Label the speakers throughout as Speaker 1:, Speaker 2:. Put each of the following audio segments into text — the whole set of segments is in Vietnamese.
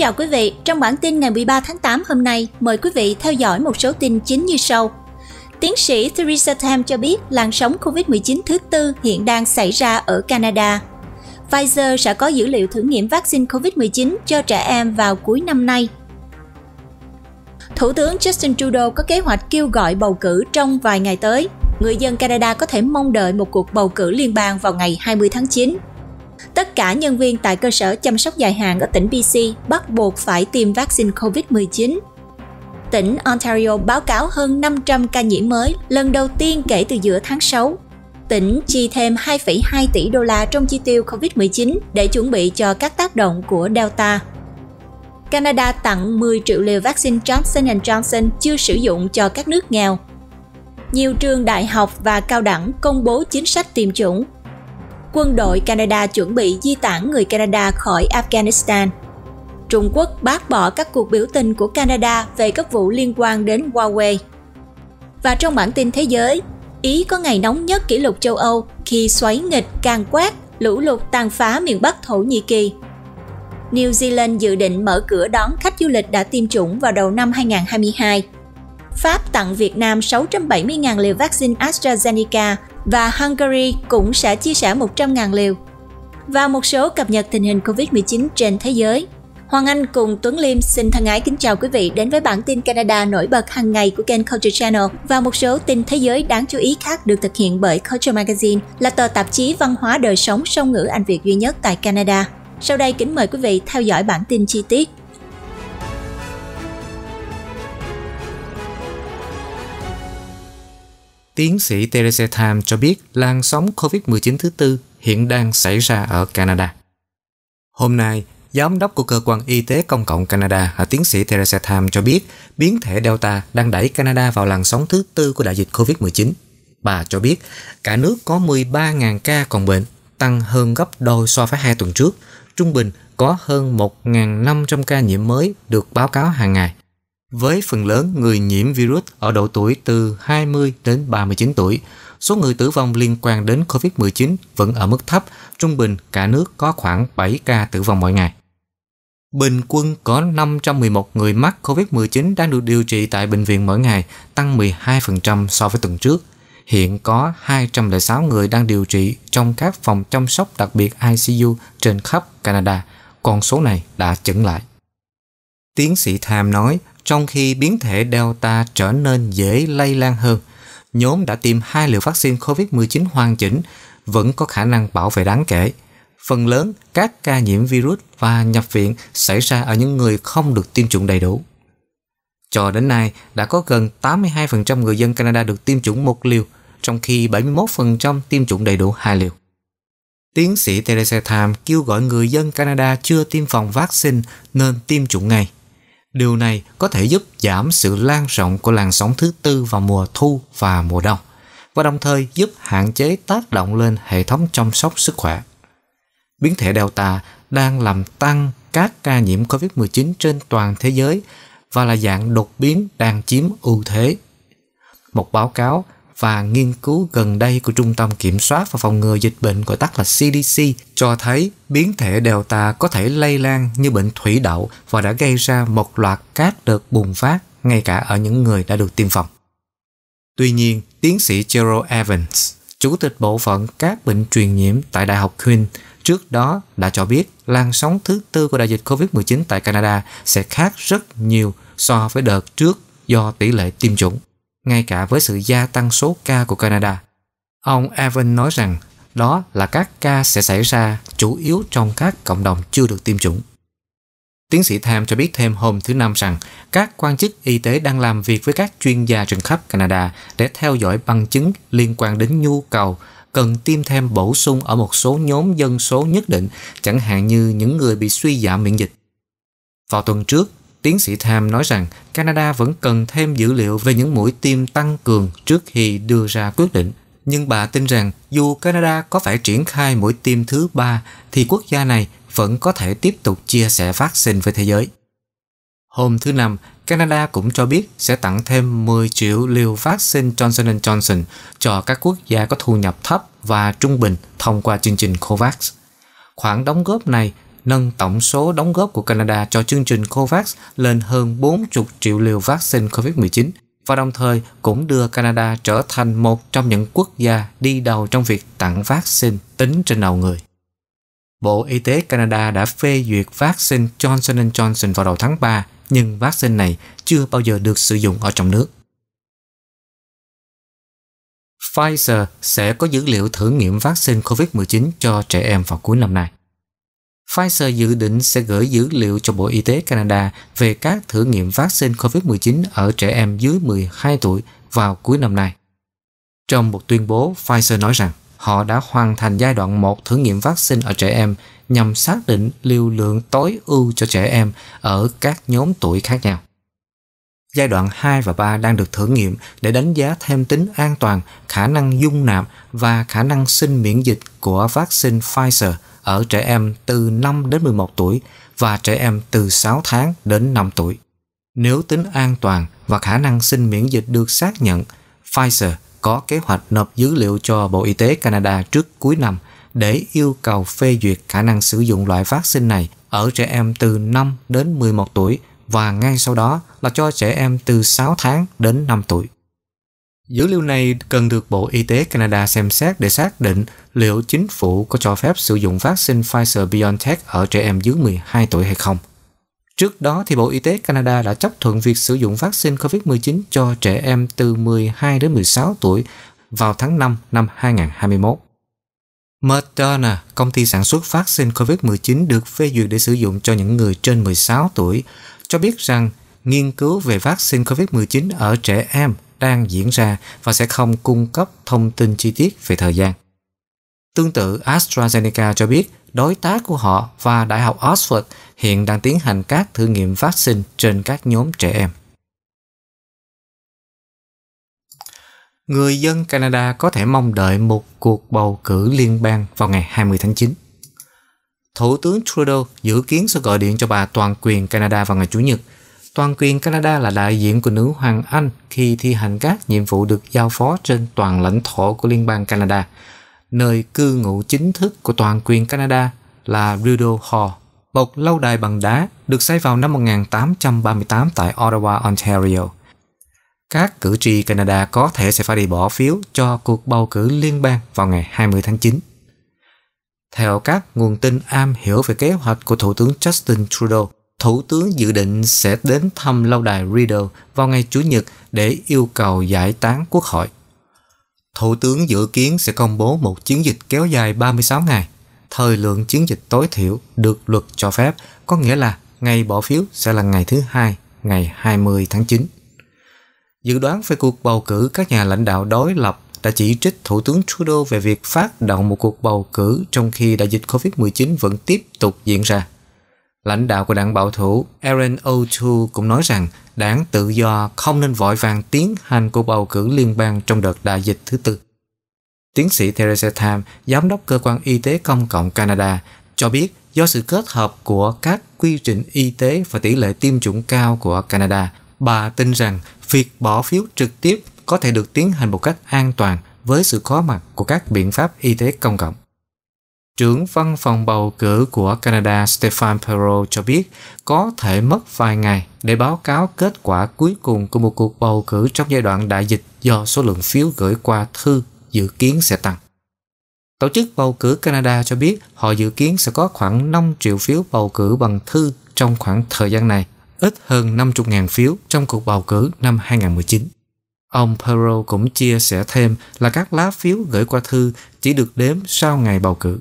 Speaker 1: chào quý vị, trong bản tin ngày 13 tháng 8 hôm nay, mời quý vị theo dõi một số tin chính như sau. Tiến sĩ Theresa Tam cho biết làn sóng COVID-19 thứ tư hiện đang xảy ra ở Canada. Pfizer sẽ có dữ liệu thử nghiệm vaccine COVID-19 cho trẻ em vào cuối năm nay. Thủ tướng Justin Trudeau có kế hoạch kêu gọi bầu cử trong vài ngày tới. Người dân Canada có thể mong đợi một cuộc bầu cử liên bang vào ngày 20 tháng 9. Tất cả nhân viên tại cơ sở chăm sóc dài hạn ở tỉnh BC bắt buộc phải tiêm vaccine COVID-19. Tỉnh Ontario báo cáo hơn 500 ca nhiễm mới lần đầu tiên kể từ giữa tháng 6. Tỉnh chi thêm 2,2 tỷ đô la trong chi tiêu COVID-19 để chuẩn bị cho các tác động của Delta. Canada tặng 10 triệu liều vaccine Johnson Johnson chưa sử dụng cho các nước nghèo. Nhiều trường đại học và cao đẳng công bố chính sách tiêm chủng quân đội Canada chuẩn bị di tản người Canada khỏi Afghanistan. Trung Quốc bác bỏ các cuộc biểu tình của Canada về các vụ liên quan đến Huawei. Và trong bản tin thế giới, Ý có ngày nóng nhất kỷ lục châu Âu khi xoáy nghịch càng quét, lũ lụt tàn phá miền Bắc Thổ Nhĩ Kỳ. New Zealand dự định mở cửa đón khách du lịch đã tiêm chủng vào đầu năm 2022. Pháp tặng Việt Nam 670.000 liều vaccine AstraZeneca và Hungary cũng sẽ chia sẻ 100.000 liều. Và một số cập nhật tình hình Covid-19 trên thế giới. Hoàng Anh cùng Tuấn Liêm xin thân ái kính chào quý vị đến với bản tin Canada nổi bật hàng ngày của kênh Culture Channel và một số tin thế giới đáng chú ý khác được thực hiện bởi Culture Magazine là tờ tạp chí văn hóa đời sống song ngữ Anh Việt duy nhất tại Canada. Sau đây kính mời quý vị theo dõi bản tin chi tiết.
Speaker 2: Tiến sĩ Theresa Tham cho biết làn sóng COVID-19 thứ tư hiện đang xảy ra ở Canada. Hôm nay, Giám đốc của Cơ quan Y tế Công cộng Canada, tiến sĩ Theresa Tham cho biết biến thể Delta đang đẩy Canada vào làn sóng thứ tư của đại dịch COVID-19. Bà cho biết cả nước có 13.000 ca còn bệnh, tăng hơn gấp đôi so với hai tuần trước. Trung bình có hơn 1.500 ca nhiễm mới được báo cáo hàng ngày. Với phần lớn người nhiễm virus ở độ tuổi từ 20 đến 39 tuổi, số người tử vong liên quan đến COVID-19 vẫn ở mức thấp, trung bình cả nước có khoảng 7 ca tử vong mỗi ngày. Bình quân có 511 người mắc COVID-19 đang được điều trị tại bệnh viện mỗi ngày, tăng 12% so với tuần trước. Hiện có 206 người đang điều trị trong các phòng chăm sóc đặc biệt ICU trên khắp Canada. Con số này đã chững lại. Tiến sĩ Tham nói, trong khi biến thể Delta trở nên dễ lây lan hơn, nhóm đã tiêm hai liều vaccine COVID-19 hoàn chỉnh vẫn có khả năng bảo vệ đáng kể. Phần lớn các ca nhiễm virus và nhập viện xảy ra ở những người không được tiêm chủng đầy đủ. Cho đến nay, đã có gần 82% người dân Canada được tiêm chủng một liều, trong khi 71% tiêm chủng đầy đủ hai liều. Tiến sĩ Theresa Tham kêu gọi người dân Canada chưa tiêm phòng vaccine nên tiêm chủng ngay. Điều này có thể giúp giảm sự lan rộng của làn sóng thứ tư vào mùa thu và mùa đông và đồng thời giúp hạn chế tác động lên hệ thống chăm sóc sức khỏe. Biến thể Delta đang làm tăng các ca nhiễm COVID-19 trên toàn thế giới và là dạng đột biến đang chiếm ưu thế. Một báo cáo và nghiên cứu gần đây của Trung tâm Kiểm soát và Phòng ngừa Dịch bệnh gọi tắt là CDC cho thấy biến thể Delta có thể lây lan như bệnh thủy đậu và đã gây ra một loạt các đợt bùng phát ngay cả ở những người đã được tiêm phòng. Tuy nhiên, tiến sĩ Gerald Evans, chủ tịch bộ phận các bệnh truyền nhiễm tại Đại học Queen, trước đó đã cho biết làn sóng thứ tư của đại dịch COVID-19 tại Canada sẽ khác rất nhiều so với đợt trước do tỷ lệ tiêm chủng ngay cả với sự gia tăng số ca của Canada. Ông Evan nói rằng đó là các ca sẽ xảy ra chủ yếu trong các cộng đồng chưa được tiêm chủng. Tiến sĩ Tham cho biết thêm hôm thứ Năm rằng các quan chức y tế đang làm việc với các chuyên gia trên khắp Canada để theo dõi bằng chứng liên quan đến nhu cầu cần tiêm thêm bổ sung ở một số nhóm dân số nhất định, chẳng hạn như những người bị suy giảm miễn dịch. Vào tuần trước, Tiến sĩ Tham nói rằng Canada vẫn cần thêm dữ liệu về những mũi tiêm tăng cường trước khi đưa ra quyết định. Nhưng bà tin rằng dù Canada có phải triển khai mũi tiêm thứ ba thì quốc gia này vẫn có thể tiếp tục chia sẻ vaccine với thế giới. Hôm thứ Năm, Canada cũng cho biết sẽ tặng thêm 10 triệu liều vaccine Johnson Johnson cho các quốc gia có thu nhập thấp và trung bình thông qua chương trình COVAX. Khoản đóng góp này nâng tổng số đóng góp của Canada cho chương trình COVAX lên hơn 40 triệu liều vaccine COVID-19 và đồng thời cũng đưa Canada trở thành một trong những quốc gia đi đầu trong việc tặng vaccine tính trên đầu người. Bộ Y tế Canada đã phê duyệt vaccine Johnson Johnson vào đầu tháng 3, nhưng vaccine này chưa bao giờ được sử dụng ở trong nước. Pfizer sẽ có dữ liệu thử nghiệm vaccine COVID-19 cho trẻ em vào cuối năm nay. Pfizer dự định sẽ gửi dữ liệu cho Bộ Y tế Canada về các thử nghiệm vaccine COVID-19 ở trẻ em dưới 12 tuổi vào cuối năm nay. Trong một tuyên bố, Pfizer nói rằng họ đã hoàn thành giai đoạn một thử nghiệm vaccine ở trẻ em nhằm xác định liều lượng tối ưu cho trẻ em ở các nhóm tuổi khác nhau. Giai đoạn 2 và 3 đang được thử nghiệm để đánh giá thêm tính an toàn, khả năng dung nạp và khả năng sinh miễn dịch của vaccine Pfizer – ở trẻ em từ 5 đến 11 tuổi và trẻ em từ 6 tháng đến 5 tuổi. Nếu tính an toàn và khả năng sinh miễn dịch được xác nhận, Pfizer có kế hoạch nộp dữ liệu cho Bộ Y tế Canada trước cuối năm để yêu cầu phê duyệt khả năng sử dụng loại vaccine này ở trẻ em từ 5 đến 11 tuổi và ngay sau đó là cho trẻ em từ 6 tháng đến 5 tuổi. Dữ liệu này cần được Bộ Y tế Canada xem xét để xác định liệu chính phủ có cho phép sử dụng vaccine Pfizer-BioNTech ở trẻ em dưới 12 tuổi hay không. Trước đó, thì Bộ Y tế Canada đã chấp thuận việc sử dụng vaccine COVID-19 cho trẻ em từ 12 đến 16 tuổi vào tháng 5 năm 2021. Moderna, công ty sản xuất vaccine COVID-19 được phê duyệt để sử dụng cho những người trên 16 tuổi, cho biết rằng nghiên cứu về vaccine COVID-19 ở trẻ em đang diễn ra và sẽ không cung cấp thông tin chi tiết về thời gian. Tương tự AstraZeneca cho biết đối tác của họ và Đại học Oxford hiện đang tiến hành các thử nghiệm vaccine trên các nhóm trẻ em. Người dân Canada có thể mong đợi một cuộc bầu cử liên bang vào ngày 20 tháng 9. Thủ tướng Trudeau dự kiến sẽ gọi điện cho bà toàn quyền Canada vào ngày Chủ nhật Toàn quyền Canada là đại diện của nữ hoàng Anh khi thi hành các nhiệm vụ được giao phó trên toàn lãnh thổ của Liên bang Canada. Nơi cư ngụ chính thức của toàn quyền Canada là Rideau Hall, một lâu đài bằng đá được xây vào năm 1838 tại Ottawa, Ontario. Các cử tri Canada có thể sẽ phải đi bỏ phiếu cho cuộc bầu cử liên bang vào ngày 20 tháng 9. Theo các nguồn tin am hiểu về kế hoạch của Thủ tướng Justin Trudeau, Thủ tướng dự định sẽ đến thăm lâu đài Rideau vào ngày Chủ nhật để yêu cầu giải tán quốc hội. Thủ tướng dự kiến sẽ công bố một chiến dịch kéo dài 36 ngày. Thời lượng chiến dịch tối thiểu được luật cho phép, có nghĩa là ngày bỏ phiếu sẽ là ngày thứ hai, ngày 20 tháng 9. Dự đoán về cuộc bầu cử các nhà lãnh đạo đối lập đã chỉ trích Thủ tướng Trudeau về việc phát động một cuộc bầu cử trong khi đại dịch COVID-19 vẫn tiếp tục diễn ra. Lãnh đạo của đảng bảo thủ Aaron O'Toole cũng nói rằng đảng tự do không nên vội vàng tiến hành cuộc bầu cử liên bang trong đợt đại dịch thứ tư. Tiến sĩ Theresa Tham, giám đốc cơ quan y tế công cộng Canada, cho biết do sự kết hợp của các quy trình y tế và tỷ lệ tiêm chủng cao của Canada, bà tin rằng việc bỏ phiếu trực tiếp có thể được tiến hành một cách an toàn với sự có mặt của các biện pháp y tế công cộng trưởng văn phòng bầu cử của Canada Stefan Perrault cho biết có thể mất vài ngày để báo cáo kết quả cuối cùng của một cuộc bầu cử trong giai đoạn đại dịch do số lượng phiếu gửi qua thư dự kiến sẽ tăng. Tổ chức bầu cử Canada cho biết họ dự kiến sẽ có khoảng 5 triệu phiếu bầu cử bằng thư trong khoảng thời gian này, ít hơn 50.000 phiếu trong cuộc bầu cử năm 2019. Ông Perrault cũng chia sẻ thêm là các lá phiếu gửi qua thư chỉ được đếm sau ngày bầu cử.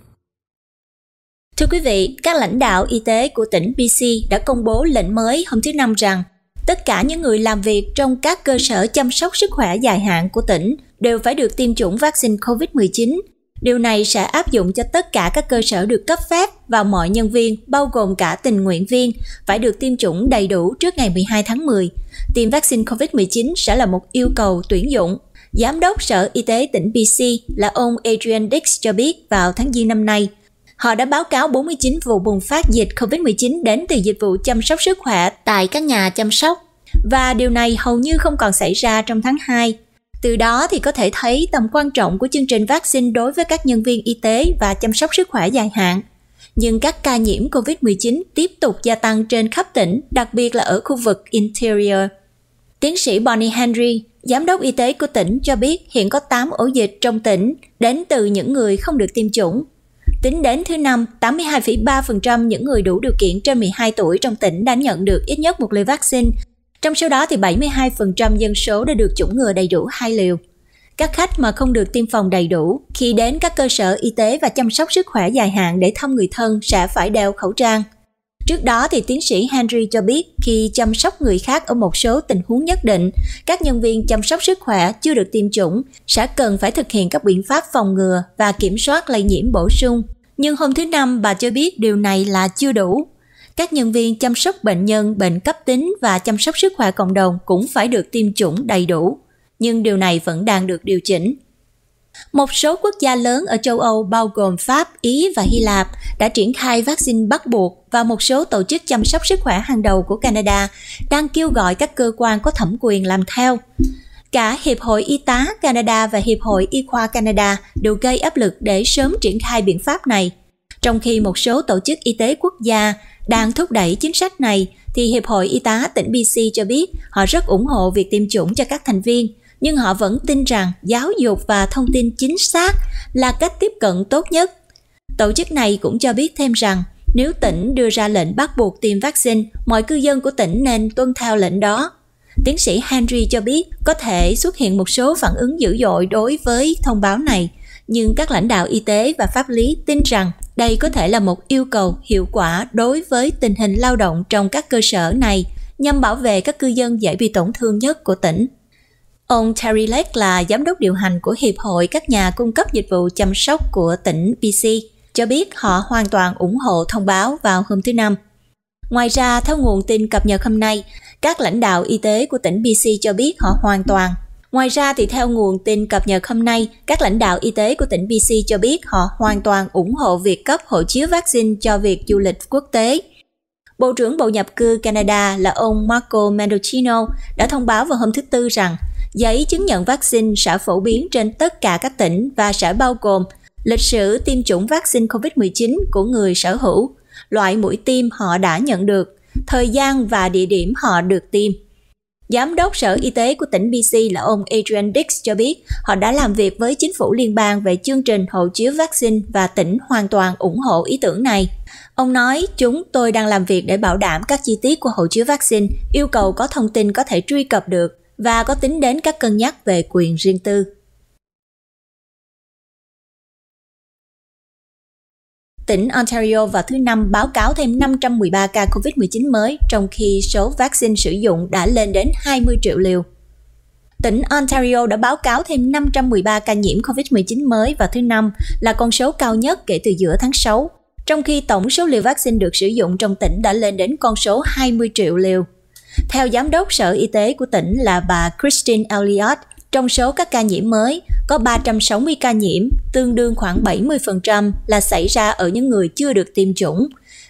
Speaker 1: Thưa quý vị, các lãnh đạo y tế của tỉnh BC đã công bố lệnh mới hôm thứ Năm rằng tất cả những người làm việc trong các cơ sở chăm sóc sức khỏe dài hạn của tỉnh đều phải được tiêm chủng vaccine COVID-19. Điều này sẽ áp dụng cho tất cả các cơ sở được cấp phép và mọi nhân viên, bao gồm cả tình nguyện viên, phải được tiêm chủng đầy đủ trước ngày 12 tháng 10. Tiêm vaccine COVID-19 sẽ là một yêu cầu tuyển dụng. Giám đốc Sở Y tế tỉnh BC là ông Adrian Dix cho biết vào tháng Giêng năm nay – Họ đã báo cáo 49 vụ bùng phát dịch COVID-19 đến từ dịch vụ chăm sóc sức khỏe tại các nhà chăm sóc. Và điều này hầu như không còn xảy ra trong tháng 2. Từ đó thì có thể thấy tầm quan trọng của chương trình vaccine đối với các nhân viên y tế và chăm sóc sức khỏe dài hạn. Nhưng các ca nhiễm COVID-19 tiếp tục gia tăng trên khắp tỉnh, đặc biệt là ở khu vực Interior. Tiến sĩ Bonnie Henry, Giám đốc y tế của tỉnh cho biết hiện có 8 ổ dịch trong tỉnh đến từ những người không được tiêm chủng Tính đến thứ năm, 82,3% những người đủ điều kiện trên 12 tuổi trong tỉnh đã nhận được ít nhất một liều vaccine. Trong số đó thì 72% dân số đã được chủng ngừa đầy đủ hai liều. Các khách mà không được tiêm phòng đầy đủ khi đến các cơ sở y tế và chăm sóc sức khỏe dài hạn để thăm người thân sẽ phải đeo khẩu trang. Trước đó thì tiến sĩ Henry cho biết khi chăm sóc người khác ở một số tình huống nhất định, các nhân viên chăm sóc sức khỏe chưa được tiêm chủng sẽ cần phải thực hiện các biện pháp phòng ngừa và kiểm soát lây nhiễm bổ sung. Nhưng hôm thứ năm bà cho biết điều này là chưa đủ. Các nhân viên chăm sóc bệnh nhân bệnh cấp tính và chăm sóc sức khỏe cộng đồng cũng phải được tiêm chủng đầy đủ. Nhưng điều này vẫn đang được điều chỉnh. Một số quốc gia lớn ở châu Âu bao gồm Pháp, Ý và Hy Lạp đã triển khai vaccine bắt buộc và một số tổ chức chăm sóc sức khỏe hàng đầu của Canada đang kêu gọi các cơ quan có thẩm quyền làm theo. Cả Hiệp hội Y tá Canada và Hiệp hội Y khoa Canada đều gây áp lực để sớm triển khai biện pháp này. Trong khi một số tổ chức y tế quốc gia đang thúc đẩy chính sách này, thì Hiệp hội Y tá tỉnh BC cho biết họ rất ủng hộ việc tiêm chủng cho các thành viên – nhưng họ vẫn tin rằng giáo dục và thông tin chính xác là cách tiếp cận tốt nhất. Tổ chức này cũng cho biết thêm rằng nếu tỉnh đưa ra lệnh bắt buộc tiêm vaccine, mọi cư dân của tỉnh nên tuân theo lệnh đó. Tiến sĩ Henry cho biết có thể xuất hiện một số phản ứng dữ dội đối với thông báo này, nhưng các lãnh đạo y tế và pháp lý tin rằng đây có thể là một yêu cầu hiệu quả đối với tình hình lao động trong các cơ sở này nhằm bảo vệ các cư dân dễ bị tổn thương nhất của tỉnh. Ông Terry Lake là giám đốc điều hành của Hiệp hội các nhà cung cấp dịch vụ chăm sóc của tỉnh BC, cho biết họ hoàn toàn ủng hộ thông báo vào hôm thứ Năm. Ngoài ra, theo nguồn tin cập nhật hôm nay, các lãnh đạo y tế của tỉnh BC cho biết họ hoàn toàn. Ngoài ra thì theo nguồn tin cập nhật hôm nay, các lãnh đạo y tế của tỉnh BC cho biết họ hoàn toàn ủng hộ việc cấp hộ chiếu vaccine cho việc du lịch quốc tế. Bộ trưởng Bộ nhập cư Canada là ông Marco Mendocino đã thông báo vào hôm thứ Tư rằng Giấy chứng nhận vaccine sẽ phổ biến trên tất cả các tỉnh và sẽ bao gồm lịch sử tiêm chủng vaccine COVID-19 của người sở hữu, loại mũi tiêm họ đã nhận được, thời gian và địa điểm họ được tiêm. Giám đốc Sở Y tế của tỉnh BC là ông Adrian Dix cho biết họ đã làm việc với chính phủ liên bang về chương trình hộ chiếu vaccine và tỉnh hoàn toàn ủng hộ ý tưởng này. Ông nói, chúng tôi đang làm việc để bảo đảm các chi tiết của hộ chiếu vaccine, yêu cầu có thông tin có thể truy cập được và có tính đến các cân nhắc về quyền riêng tư. Tỉnh Ontario vào thứ Năm báo cáo thêm 513 ca COVID-19 mới, trong khi số vaccine sử dụng đã lên đến 20 triệu liều. Tỉnh Ontario đã báo cáo thêm 513 ca nhiễm COVID-19 mới vào thứ Năm là con số cao nhất kể từ giữa tháng 6, trong khi tổng số liều vaccine được sử dụng trong tỉnh đã lên đến con số 20 triệu liều. Theo Giám đốc Sở Y tế của tỉnh là bà Christine Elliott, trong số các ca nhiễm mới, có 360 ca nhiễm, tương đương khoảng 70% là xảy ra ở những người chưa được tiêm chủng.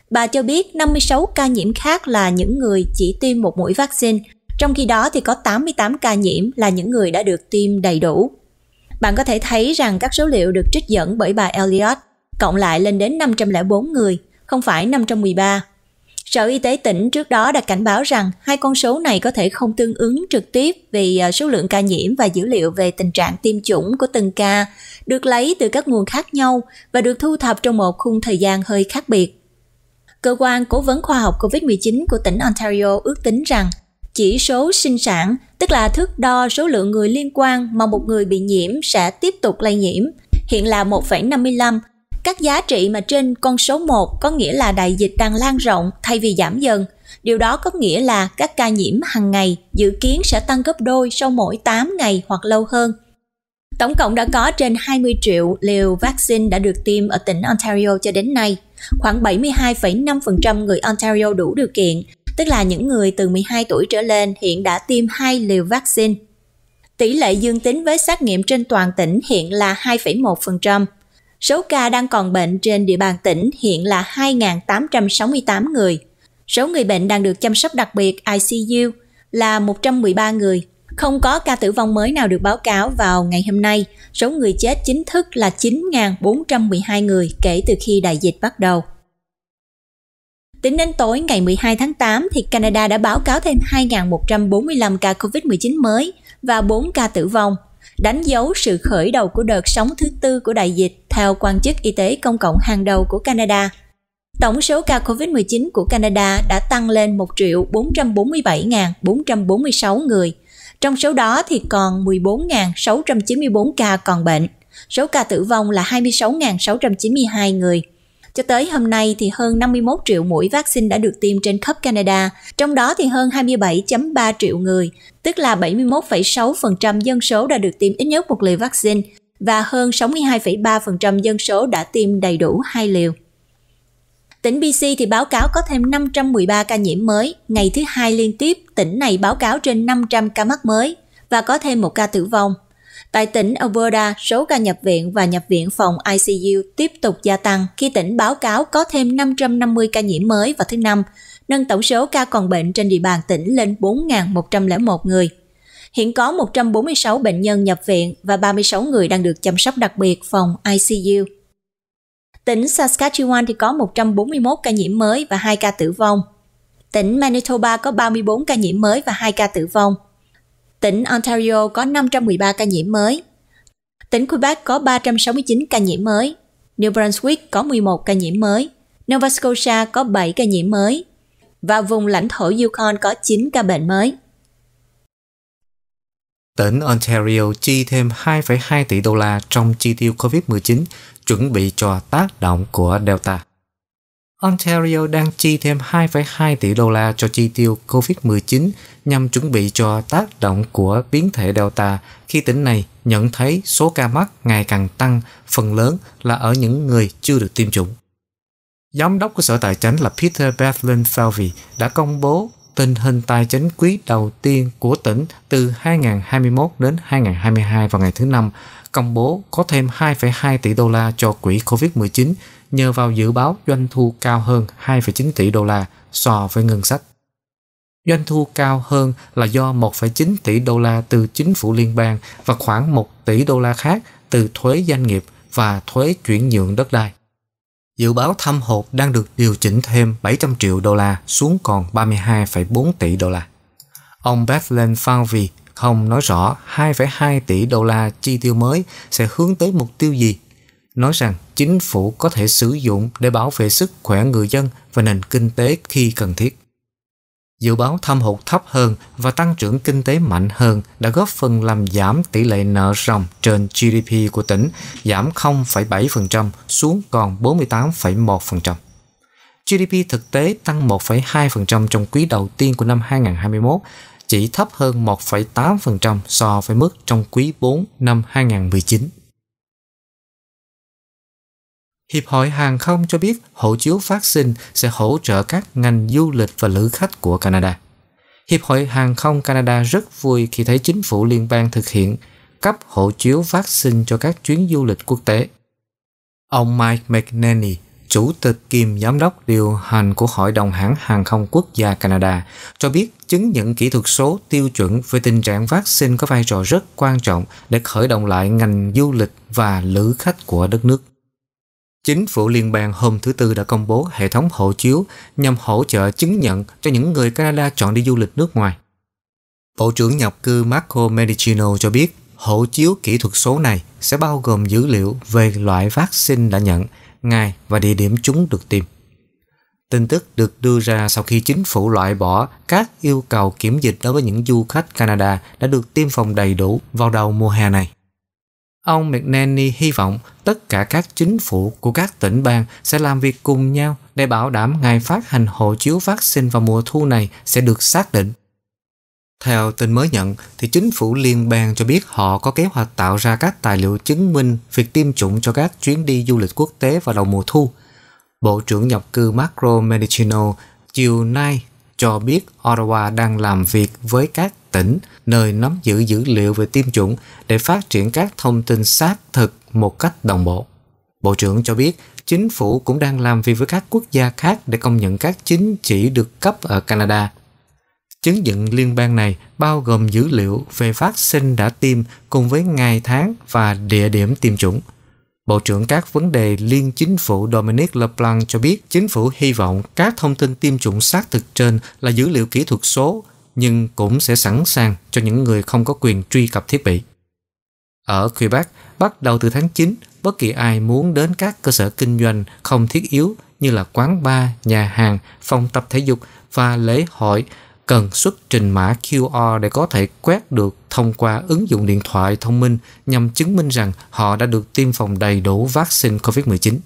Speaker 1: Bà cho biết 56 ca nhiễm khác là những người chỉ tiêm một mũi vaccine, trong khi đó thì có 88 ca nhiễm là những người đã được tiêm đầy đủ. Bạn có thể thấy rằng các số liệu được trích dẫn bởi bà Elliott cộng lại lên đến 504 người, không phải 513. Sở Y tế tỉnh trước đó đã cảnh báo rằng hai con số này có thể không tương ứng trực tiếp vì à, số lượng ca nhiễm và dữ liệu về tình trạng tiêm chủng của từng ca được lấy từ các nguồn khác nhau và được thu thập trong một khung thời gian hơi khác biệt. Cơ quan Cố vấn Khoa học COVID-19 của tỉnh Ontario ước tính rằng chỉ số sinh sản, tức là thước đo số lượng người liên quan mà một người bị nhiễm sẽ tiếp tục lây nhiễm, hiện là 1,55 các giá trị mà trên con số 1 có nghĩa là đại dịch đang lan rộng thay vì giảm dần. Điều đó có nghĩa là các ca nhiễm hàng ngày dự kiến sẽ tăng gấp đôi sau mỗi 8 ngày hoặc lâu hơn. Tổng cộng đã có trên 20 triệu liều vaccine đã được tiêm ở tỉnh Ontario cho đến nay. Khoảng 72,5% người Ontario đủ điều kiện, tức là những người từ 12 tuổi trở lên hiện đã tiêm 2 liều vaccine. Tỷ lệ dương tính với xét nghiệm trên toàn tỉnh hiện là 2,1%, Số ca đang còn bệnh trên địa bàn tỉnh hiện là 2.868 người. Số người bệnh đang được chăm sóc đặc biệt ICU là 113 người. Không có ca tử vong mới nào được báo cáo vào ngày hôm nay. Số người chết chính thức là 9.412 người kể từ khi đại dịch bắt đầu. Tính đến tối ngày 12 tháng 8 thì Canada đã báo cáo thêm 2.145 ca COVID-19 mới và 4 ca tử vong, đánh dấu sự khởi đầu của đợt sóng thứ tư của đại dịch theo quan chức y tế công cộng hàng đầu của Canada. Tổng số ca COVID-19 của Canada đã tăng lên 1 triệu 447.446 người. Trong số đó thì còn 14.694 ca còn bệnh. Số ca tử vong là 26.692 người. Cho tới hôm nay thì hơn 51 triệu mũi vaccine đã được tiêm trên khắp Canada, trong đó thì hơn 27.3 triệu người, tức là 71,6% dân số đã được tiêm ít nhất một liều vaccine và hơn 62,3% dân số đã tiêm đầy đủ hai liều. Tỉnh BC thì báo cáo có thêm 513 ca nhiễm mới, ngày thứ hai liên tiếp tỉnh này báo cáo trên 500 ca mắc mới và có thêm một ca tử vong. Tại tỉnh Alberta, số ca nhập viện và nhập viện phòng ICU tiếp tục gia tăng khi tỉnh báo cáo có thêm 550 ca nhiễm mới vào thứ Năm, nâng tổng số ca còn bệnh trên địa bàn tỉnh lên 4.101 người. Hiện có 146 bệnh nhân nhập viện và 36 người đang được chăm sóc đặc biệt phòng ICU. Tỉnh Saskatchewan thì có 141 ca nhiễm mới và 2 ca tử vong. Tỉnh Manitoba có 34 ca nhiễm mới và 2 ca tử vong. Tỉnh Ontario có 513 ca nhiễm mới. Tỉnh Quebec có 369 ca nhiễm mới. New Brunswick có 11 ca nhiễm mới. Nova Scotia có 7 ca nhiễm mới. Và vùng lãnh thổ Yukon có 9 ca bệnh mới
Speaker 2: tỉnh Ontario chi thêm 2,2 tỷ đô la trong chi tiêu COVID-19 chuẩn bị cho tác động của Delta. Ontario đang chi thêm 2,2 tỷ đô la cho chi tiêu COVID-19 nhằm chuẩn bị cho tác động của biến thể Delta khi tỉnh này nhận thấy số ca mắc ngày càng tăng, phần lớn là ở những người chưa được tiêm chủng. Giám đốc của Sở Tài chính là Peter Bethlen Falvey đã công bố tình hình tài chính quý đầu tiên của tỉnh từ 2021 đến 2022 vào ngày thứ Năm công bố có thêm 2,2 tỷ đô la cho quỹ COVID-19 nhờ vào dự báo doanh thu cao hơn 2,9 tỷ đô la so với ngân sách. Doanh thu cao hơn là do 1,9 tỷ đô la từ chính phủ liên bang và khoảng 1 tỷ đô la khác từ thuế doanh nghiệp và thuế chuyển nhượng đất đai. Dự báo thâm hụt đang được điều chỉnh thêm 700 triệu đô la xuống còn 32,4 tỷ đô la. Ông Bethlen Falvey không nói rõ 2,2 tỷ đô la chi tiêu mới sẽ hướng tới mục tiêu gì, nói rằng chính phủ có thể sử dụng để bảo vệ sức khỏe người dân và nền kinh tế khi cần thiết. Dự báo thâm hụt thấp hơn và tăng trưởng kinh tế mạnh hơn đã góp phần làm giảm tỷ lệ nợ ròng trên GDP của tỉnh, giảm 0,7% xuống còn 48,1%. GDP thực tế tăng 1,2% trong quý đầu tiên của năm 2021, chỉ thấp hơn 1,8% so với mức trong quý 4 năm 2019. Hiệp hội Hàng không cho biết hộ chiếu phát sinh sẽ hỗ trợ các ngành du lịch và lữ khách của Canada. Hiệp hội Hàng không Canada rất vui khi thấy chính phủ liên bang thực hiện cấp hộ chiếu phát sinh cho các chuyến du lịch quốc tế. Ông Mike McNaney, chủ tịch kiêm giám đốc điều hành của Hội đồng hãng hàng không quốc gia Canada, cho biết chứng nhận kỹ thuật số tiêu chuẩn về tình trạng vaccine có vai trò rất quan trọng để khởi động lại ngành du lịch và lữ khách của đất nước. Chính phủ liên bang hôm thứ Tư đã công bố hệ thống hộ chiếu nhằm hỗ trợ chứng nhận cho những người Canada chọn đi du lịch nước ngoài. Bộ trưởng nhập cư Marco Medicino cho biết hộ chiếu kỹ thuật số này sẽ bao gồm dữ liệu về loại vaccine đã nhận, ngày và địa điểm chúng được tiêm. Tin tức được đưa ra sau khi chính phủ loại bỏ các yêu cầu kiểm dịch đối với những du khách Canada đã được tiêm phòng đầy đủ vào đầu mùa hè này. Ông McNanny hy vọng tất cả các chính phủ của các tỉnh bang sẽ làm việc cùng nhau để bảo đảm ngày phát hành hộ chiếu vaccine vào mùa thu này sẽ được xác định. Theo tin mới nhận, thì chính phủ liên bang cho biết họ có kế hoạch tạo ra các tài liệu chứng minh việc tiêm chủng cho các chuyến đi du lịch quốc tế vào đầu mùa thu. Bộ trưởng nhập cư Marco Medicino chiều nay cho biết Ottawa đang làm việc với các tỉnh, nơi nắm giữ dữ liệu về tiêm chủng để phát triển các thông tin xác thực một cách đồng bộ. Bộ trưởng cho biết chính phủ cũng đang làm việc với các quốc gia khác để công nhận các chính chỉ được cấp ở Canada. Chứng nhận liên bang này bao gồm dữ liệu về phát sinh đã tiêm cùng với ngày tháng và địa điểm tiêm chủng. Bộ trưởng các vấn đề liên chính phủ Dominic LeBlanc cho biết chính phủ hy vọng các thông tin tiêm chủng xác thực trên là dữ liệu kỹ thuật số nhưng cũng sẽ sẵn sàng cho những người không có quyền truy cập thiết bị. Ở Quebec, bắt đầu từ tháng 9, bất kỳ ai muốn đến các cơ sở kinh doanh không thiết yếu như là quán bar, nhà hàng, phòng tập thể dục và lễ hội cần xuất trình mã QR để có thể quét được thông qua ứng dụng điện thoại thông minh nhằm chứng minh rằng họ đã được tiêm phòng đầy đủ vaccine COVID-19.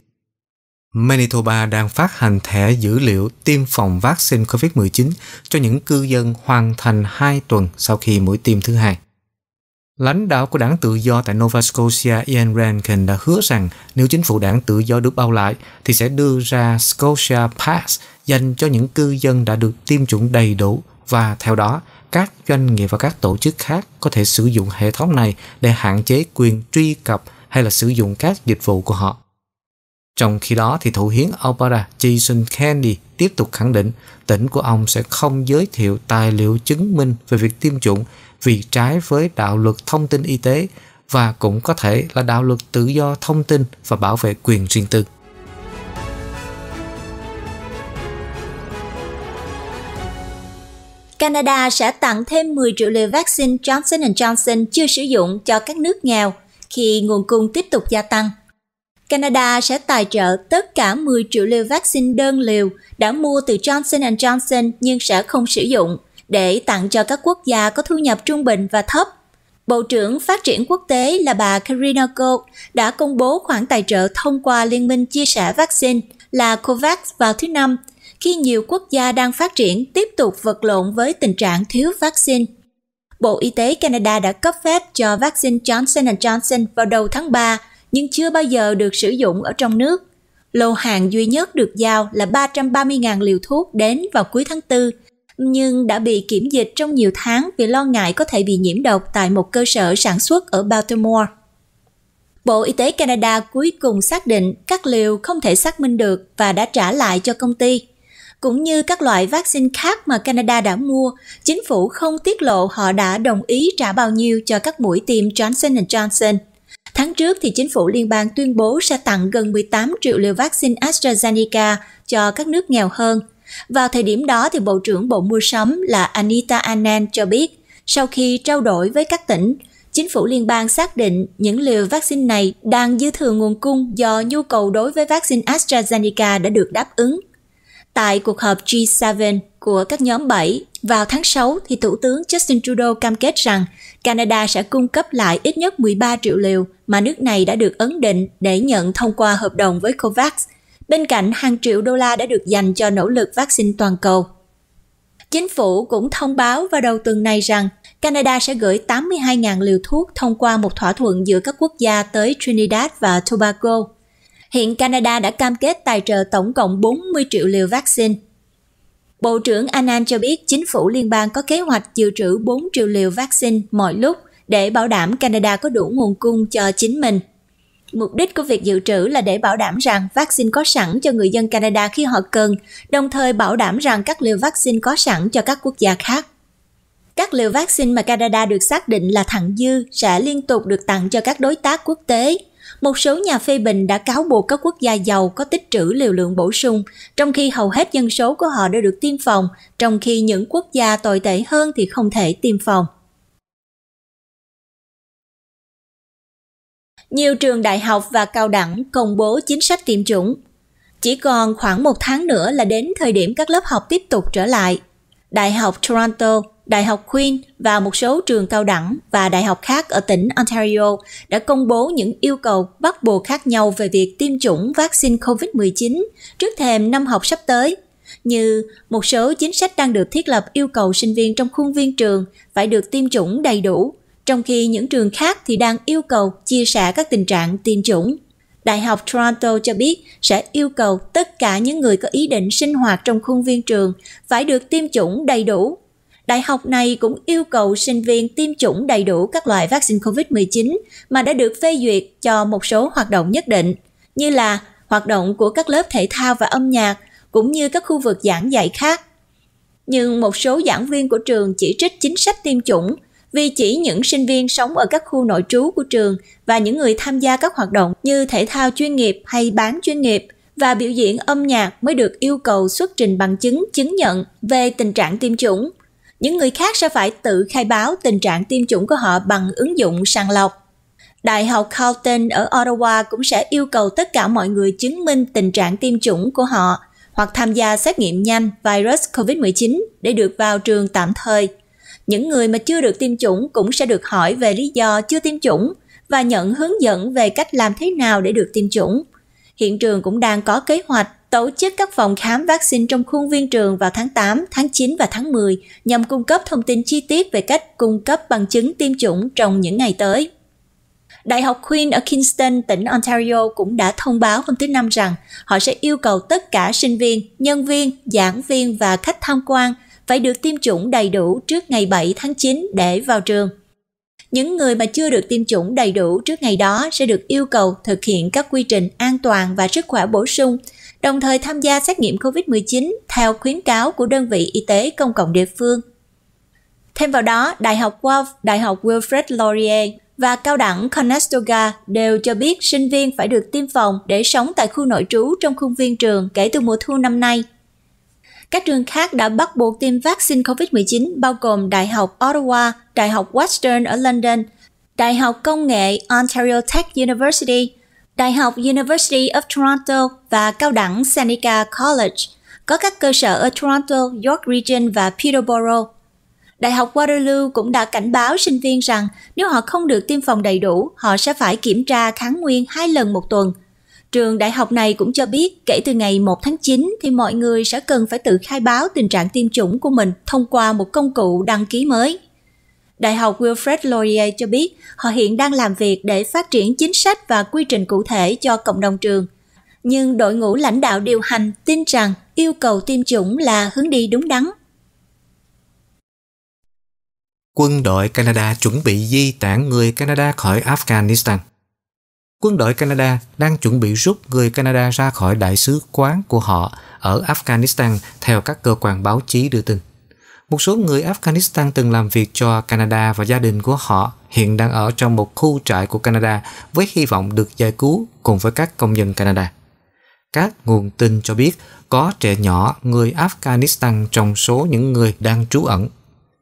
Speaker 2: Manitoba đang phát hành thẻ dữ liệu tiêm phòng vaccine COVID-19 cho những cư dân hoàn thành 2 tuần sau khi mũi tiêm thứ hai. Lãnh đạo của đảng tự do tại Nova Scotia Ian Rankin đã hứa rằng nếu chính phủ đảng tự do được bao lại thì sẽ đưa ra Scotia Pass dành cho những cư dân đã được tiêm chủng đầy đủ và theo đó các doanh nghiệp và các tổ chức khác có thể sử dụng hệ thống này để hạn chế quyền truy cập hay là sử dụng các dịch vụ của họ. Trong khi đó thì thủ hiến opera Jason Kennedy tiếp tục khẳng định tỉnh của ông sẽ không giới thiệu tài liệu chứng minh về việc tiêm chủng vì trái với đạo luật thông tin y tế và cũng có thể là đạo luật tự do thông tin và bảo vệ quyền riêng tư.
Speaker 1: Canada sẽ tặng thêm 10 triệu liều vaccine Johnson Johnson chưa sử dụng cho các nước nghèo khi nguồn cung tiếp tục gia tăng. Canada sẽ tài trợ tất cả 10 triệu liều vaccine đơn liều đã mua từ Johnson Johnson nhưng sẽ không sử dụng để tặng cho các quốc gia có thu nhập trung bình và thấp. Bộ trưởng Phát triển Quốc tế là bà Karina Gold đã công bố khoản tài trợ thông qua Liên minh chia sẻ vaccine là COVAX vào thứ Năm, khi nhiều quốc gia đang phát triển tiếp tục vật lộn với tình trạng thiếu vaccine. Bộ Y tế Canada đã cấp phép cho vaccine Johnson Johnson vào đầu tháng 3 nhưng chưa bao giờ được sử dụng ở trong nước. Lô hàng duy nhất được giao là 330.000 liều thuốc đến vào cuối tháng 4, nhưng đã bị kiểm dịch trong nhiều tháng vì lo ngại có thể bị nhiễm độc tại một cơ sở sản xuất ở Baltimore. Bộ Y tế Canada cuối cùng xác định các liều không thể xác minh được và đã trả lại cho công ty. Cũng như các loại vaccine khác mà Canada đã mua, chính phủ không tiết lộ họ đã đồng ý trả bao nhiêu cho các mũi tiêm Johnson Johnson – Tháng trước thì chính phủ liên bang tuyên bố sẽ tặng gần 18 triệu liều vaccine AstraZeneca cho các nước nghèo hơn. Vào thời điểm đó thì Bộ trưởng Bộ Mua sắm là Anita Anand cho biết, sau khi trao đổi với các tỉnh, chính phủ liên bang xác định những liều vaccine này đang dư thừa nguồn cung do nhu cầu đối với vaccine AstraZeneca đã được đáp ứng. Tại cuộc họp G7 của các nhóm 7 vào tháng 6 thì Thủ tướng Justin Trudeau cam kết rằng Canada sẽ cung cấp lại ít nhất 13 triệu liều mà nước này đã được ấn định để nhận thông qua hợp đồng với COVAX. Bên cạnh hàng triệu đô la đã được dành cho nỗ lực vaccine toàn cầu. Chính phủ cũng thông báo vào đầu tuần này rằng Canada sẽ gửi 82.000 liều thuốc thông qua một thỏa thuận giữa các quốc gia tới Trinidad và Tobago. Hiện Canada đã cam kết tài trợ tổng cộng 40 triệu liều vaccine Bộ trưởng Anand cho biết chính phủ liên bang có kế hoạch dự trữ 4 triệu liều vaccine mọi lúc để bảo đảm Canada có đủ nguồn cung cho chính mình. Mục đích của việc dự trữ là để bảo đảm rằng vaccine có sẵn cho người dân Canada khi họ cần, đồng thời bảo đảm rằng các liều vaccine có sẵn cho các quốc gia khác. Các liều vaccine mà Canada được xác định là thặng dư sẽ liên tục được tặng cho các đối tác quốc tế một số nhà phê bình đã cáo buộc các quốc gia giàu có tích trữ liều lượng bổ sung, trong khi hầu hết dân số của họ đã được tiêm phòng, trong khi những quốc gia tồi tệ hơn thì không thể tiêm phòng. Nhiều trường đại học và cao đẳng công bố chính sách tiêm chủng. Chỉ còn khoảng một tháng nữa là đến thời điểm các lớp học tiếp tục trở lại. Đại học Toronto Đại học Queen và một số trường cao đẳng và đại học khác ở tỉnh Ontario đã công bố những yêu cầu bắt buộc khác nhau về việc tiêm chủng vaccine COVID-19 trước thềm năm học sắp tới, như một số chính sách đang được thiết lập yêu cầu sinh viên trong khuôn viên trường phải được tiêm chủng đầy đủ, trong khi những trường khác thì đang yêu cầu chia sẻ các tình trạng tiêm chủng. Đại học Toronto cho biết sẽ yêu cầu tất cả những người có ý định sinh hoạt trong khuôn viên trường phải được tiêm chủng đầy đủ Đại học này cũng yêu cầu sinh viên tiêm chủng đầy đủ các loại vaccine COVID-19 mà đã được phê duyệt cho một số hoạt động nhất định, như là hoạt động của các lớp thể thao và âm nhạc, cũng như các khu vực giảng dạy khác. Nhưng một số giảng viên của trường chỉ trích chính sách tiêm chủng vì chỉ những sinh viên sống ở các khu nội trú của trường và những người tham gia các hoạt động như thể thao chuyên nghiệp hay bán chuyên nghiệp và biểu diễn âm nhạc mới được yêu cầu xuất trình bằng chứng chứng nhận về tình trạng tiêm chủng những người khác sẽ phải tự khai báo tình trạng tiêm chủng của họ bằng ứng dụng sàng lọc. Đại học Calton ở Ottawa cũng sẽ yêu cầu tất cả mọi người chứng minh tình trạng tiêm chủng của họ hoặc tham gia xét nghiệm nhanh virus COVID-19 để được vào trường tạm thời. Những người mà chưa được tiêm chủng cũng sẽ được hỏi về lý do chưa tiêm chủng và nhận hướng dẫn về cách làm thế nào để được tiêm chủng. Hiện trường cũng đang có kế hoạch tổ chức các phòng khám vaccine trong khuôn viên trường vào tháng 8, tháng 9 và tháng 10 nhằm cung cấp thông tin chi tiết về cách cung cấp bằng chứng tiêm chủng trong những ngày tới. Đại học Queen ở Kingston, tỉnh Ontario cũng đã thông báo hôm thứ Năm rằng họ sẽ yêu cầu tất cả sinh viên, nhân viên, giảng viên và khách tham quan phải được tiêm chủng đầy đủ trước ngày 7 tháng 9 để vào trường. Những người mà chưa được tiêm chủng đầy đủ trước ngày đó sẽ được yêu cầu thực hiện các quy trình an toàn và sức khỏe bổ sung đồng thời tham gia xét nghiệm COVID-19 theo khuyến cáo của đơn vị y tế công cộng địa phương. Thêm vào đó, Đại học Guelph, Đại học Wilfrid Laurier và cao đẳng Conestoga đều cho biết sinh viên phải được tiêm phòng để sống tại khu nội trú trong khuôn viên trường kể từ mùa thu năm nay. Các trường khác đã bắt buộc tiêm vaccine COVID-19 bao gồm Đại học Ottawa, Đại học Western ở London, Đại học Công nghệ Ontario Tech University, Đại học University of Toronto và cao đẳng Seneca College có các cơ sở ở Toronto, York Region và Peterborough. Đại học Waterloo cũng đã cảnh báo sinh viên rằng nếu họ không được tiêm phòng đầy đủ, họ sẽ phải kiểm tra kháng nguyên hai lần một tuần. Trường đại học này cũng cho biết kể từ ngày 1 tháng 9 thì mọi người sẽ cần phải tự khai báo tình trạng tiêm chủng của mình thông qua một công cụ đăng ký mới. Đại học Wilfred Laurier cho biết họ hiện đang làm việc để phát triển chính sách và quy trình cụ thể cho cộng đồng trường. Nhưng đội ngũ lãnh đạo điều hành tin rằng yêu cầu tiêm chủng là hướng đi đúng đắn.
Speaker 2: Quân đội Canada chuẩn bị di tản người Canada khỏi Afghanistan. Quân đội Canada đang chuẩn bị rút người Canada ra khỏi đại sứ quán của họ ở Afghanistan theo các cơ quan báo chí đưa tin. Một số người Afghanistan từng làm việc cho Canada và gia đình của họ hiện đang ở trong một khu trại của Canada với hy vọng được giải cứu cùng với các công dân Canada. Các nguồn tin cho biết có trẻ nhỏ người Afghanistan trong số những người đang trú ẩn.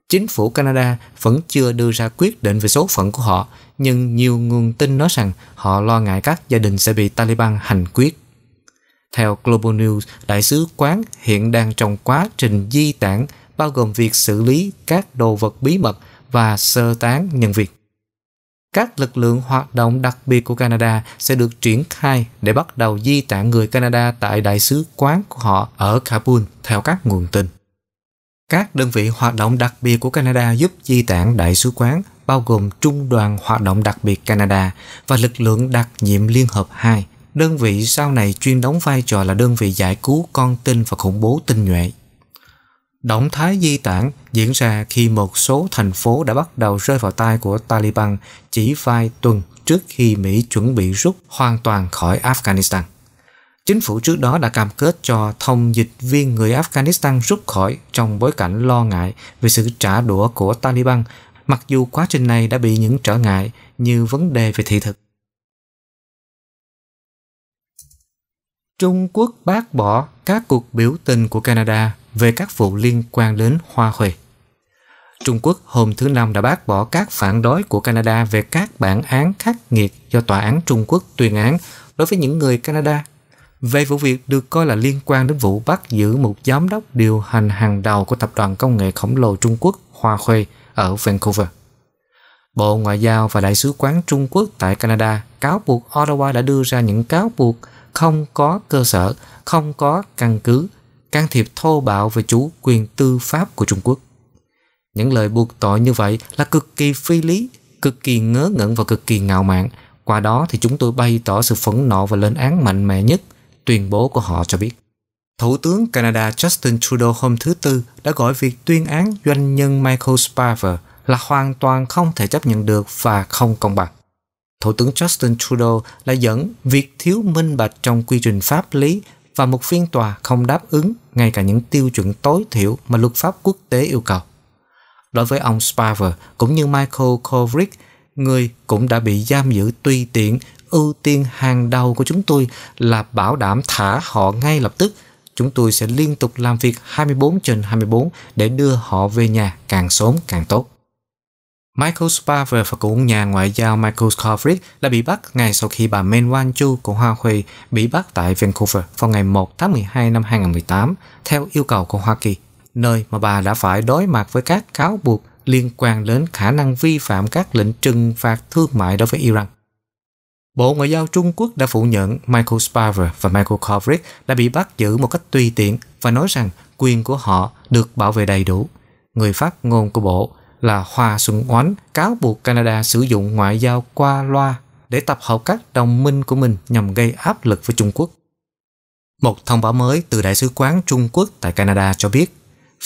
Speaker 2: Chính phủ Canada vẫn chưa đưa ra quyết định về số phận của họ, nhưng nhiều nguồn tin nói rằng họ lo ngại các gia đình sẽ bị Taliban hành quyết. Theo Global News, đại sứ quán hiện đang trong quá trình di tản bao gồm việc xử lý các đồ vật bí mật và sơ tán nhân viên. Các lực lượng hoạt động đặc biệt của Canada sẽ được triển khai để bắt đầu di tản người Canada tại đại sứ quán của họ ở Kabul theo các nguồn tin. Các đơn vị hoạt động đặc biệt của Canada giúp di tản đại sứ quán bao gồm Trung đoàn Hoạt động đặc biệt Canada và lực lượng đặc nhiệm Liên hợp 2, đơn vị sau này chuyên đóng vai trò là đơn vị giải cứu con tin và khủng bố tinh nhuệ Động thái di tản diễn ra khi một số thành phố đã bắt đầu rơi vào tay của Taliban chỉ vài tuần trước khi Mỹ chuẩn bị rút hoàn toàn khỏi Afghanistan. Chính phủ trước đó đã cam kết cho thông dịch viên người Afghanistan rút khỏi trong bối cảnh lo ngại về sự trả đũa của Taliban, mặc dù quá trình này đã bị những trở ngại như vấn đề về thị thực. Trung Quốc bác bỏ các cuộc biểu tình của Canada về các vụ liên quan đến Hoa Huệ. Trung Quốc hôm thứ Năm đã bác bỏ các phản đối của Canada về các bản án khắc nghiệt do Tòa án Trung Quốc tuyên án đối với những người Canada về vụ việc được coi là liên quan đến vụ bắt giữ một giám đốc điều hành hàng đầu của tập đoàn công nghệ khổng lồ Trung Quốc Hoa Huê ở Vancouver. Bộ Ngoại giao và Đại sứ quán Trung Quốc tại Canada cáo buộc Ottawa đã đưa ra những cáo buộc không có cơ sở, không có căn cứ can thiệp thô bạo về chủ quyền tư pháp của Trung Quốc. Những lời buộc tội như vậy là cực kỳ phi lý, cực kỳ ngớ ngẩn và cực kỳ ngạo mạn. Qua đó thì chúng tôi bày tỏ sự phẫn nộ và lên án mạnh mẽ nhất, tuyên bố của họ cho biết. Thủ tướng Canada Justin Trudeau hôm thứ Tư đã gọi việc tuyên án doanh nhân Michael Spavor là hoàn toàn không thể chấp nhận được và không công bằng. Thủ tướng Justin Trudeau đã dẫn việc thiếu minh bạch trong quy trình pháp lý và một phiên tòa không đáp ứng ngay cả những tiêu chuẩn tối thiểu mà luật pháp quốc tế yêu cầu. Đối với ông Spaver cũng như Michael Kovrig, người cũng đã bị giam giữ tùy tiện, ưu tiên hàng đầu của chúng tôi là bảo đảm thả họ ngay lập tức. Chúng tôi sẽ liên tục làm việc 24 trên 24 để đưa họ về nhà càng sớm càng tốt. Michael Spavor và cụ nhà ngoại giao Michael Kovrig đã bị bắt ngay sau khi bà Min Wan Chu của Hoa Kỳ bị bắt tại Vancouver vào ngày 1 tháng 12 năm 2018 theo yêu cầu của Hoa Kỳ, nơi mà bà đã phải đối mặt với các cáo buộc liên quan đến khả năng vi phạm các lệnh trừng phạt thương mại đối với Iran. Bộ Ngoại giao Trung Quốc đã phủ nhận Michael Spavor và Michael Kovrig đã bị bắt giữ một cách tùy tiện và nói rằng quyền của họ được bảo vệ đầy đủ. Người phát ngôn của Bộ là Hòa Xuân oán cáo buộc Canada sử dụng ngoại giao qua loa để tập hợp các đồng minh của mình nhằm gây áp lực với Trung Quốc. Một thông báo mới từ Đại sứ quán Trung Quốc tại Canada cho biết,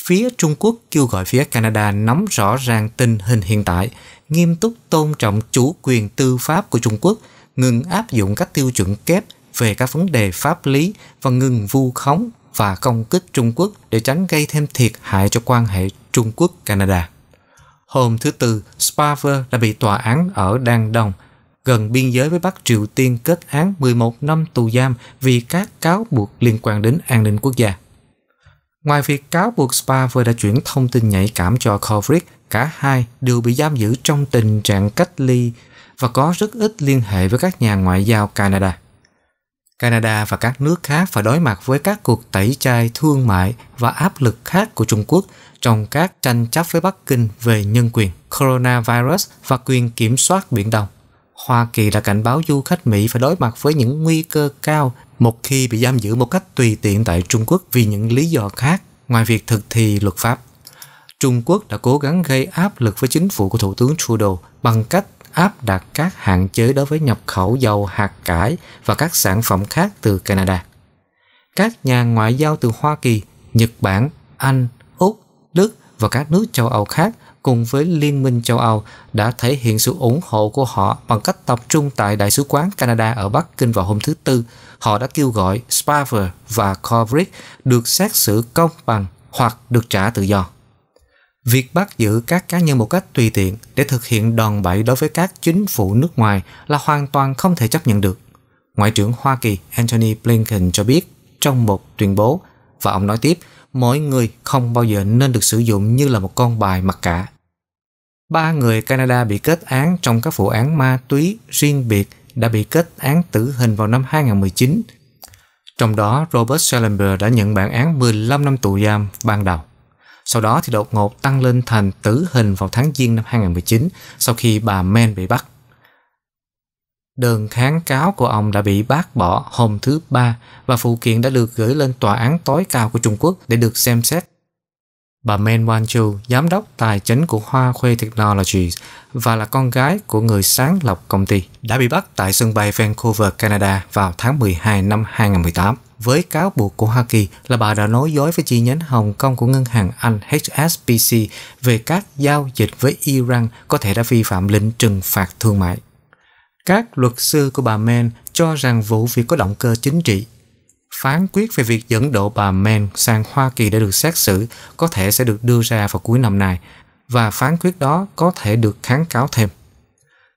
Speaker 2: phía Trung Quốc kêu gọi phía Canada nắm rõ ràng tình hình hiện tại, nghiêm túc tôn trọng chủ quyền tư pháp của Trung Quốc, ngừng áp dụng các tiêu chuẩn kép về các vấn đề pháp lý và ngừng vu khống và công kích Trung Quốc để tránh gây thêm thiệt hại cho quan hệ Trung Quốc-Canada. Hôm thứ Tư, Spavor đã bị tòa án ở Đan Đông, gần biên giới với Bắc Triều Tiên kết án 11 năm tù giam vì các cáo buộc liên quan đến an ninh quốc gia. Ngoài việc cáo buộc Spavor đã chuyển thông tin nhạy cảm cho Kovrig, cả hai đều bị giam giữ trong tình trạng cách ly và có rất ít liên hệ với các nhà ngoại giao Canada. Canada và các nước khác phải đối mặt với các cuộc tẩy chay thương mại và áp lực khác của Trung Quốc trong các tranh chấp với Bắc Kinh về nhân quyền, coronavirus và quyền kiểm soát Biển Đông. Hoa Kỳ đã cảnh báo du khách Mỹ phải đối mặt với những nguy cơ cao một khi bị giam giữ một cách tùy tiện tại Trung Quốc vì những lý do khác ngoài việc thực thi luật pháp. Trung Quốc đã cố gắng gây áp lực với chính phủ của Thủ tướng Trudeau bằng cách áp đặt các hạn chế đối với nhập khẩu dầu hạt cải và các sản phẩm khác từ Canada. Các nhà ngoại giao từ Hoa Kỳ, Nhật Bản, Anh, Úc, Đức và các nước châu Âu khác cùng với Liên minh châu Âu đã thể hiện sự ủng hộ của họ bằng cách tập trung tại Đại sứ quán Canada ở Bắc Kinh vào hôm thứ Tư. Họ đã kêu gọi Spavor và Kovrig được xét xử công bằng hoặc được trả tự do. Việc bắt giữ các cá nhân một cách tùy tiện để thực hiện đòn bẩy đối với các chính phủ nước ngoài là hoàn toàn không thể chấp nhận được. Ngoại trưởng Hoa Kỳ Antony Blinken cho biết trong một tuyên bố và ông nói tiếp mỗi người không bao giờ nên được sử dụng như là một con bài mặc cả. Ba người Canada bị kết án trong các vụ án ma túy riêng biệt đã bị kết án tử hình vào năm 2019. Trong đó, Robert Schellenberg đã nhận bản án 15 năm tù giam ban đầu sau đó thì đột ngột tăng lên thành tử hình vào tháng Giêng năm 2019 sau khi bà Men bị bắt. Đơn kháng cáo của ông đã bị bác bỏ hôm thứ Ba và phụ kiện đã được gửi lên tòa án tối cao của Trung Quốc để được xem xét. Bà Men Wanzhou, giám đốc tài chính của Hoa Khuê Technologies và là con gái của người sáng lập công ty, đã bị bắt tại sân bay Vancouver, Canada vào tháng 12 năm 2018 với cáo buộc của Hoa Kỳ là bà đã nói dối với chi nhánh Hồng Kông của ngân hàng Anh HSBC về các giao dịch với Iran có thể đã vi phạm lệnh trừng phạt thương mại. Các luật sư của bà Men cho rằng vụ việc có động cơ chính trị. Phán quyết về việc dẫn độ bà Men sang Hoa Kỳ để được xét xử có thể sẽ được đưa ra vào cuối năm nay và phán quyết đó có thể được kháng cáo thêm.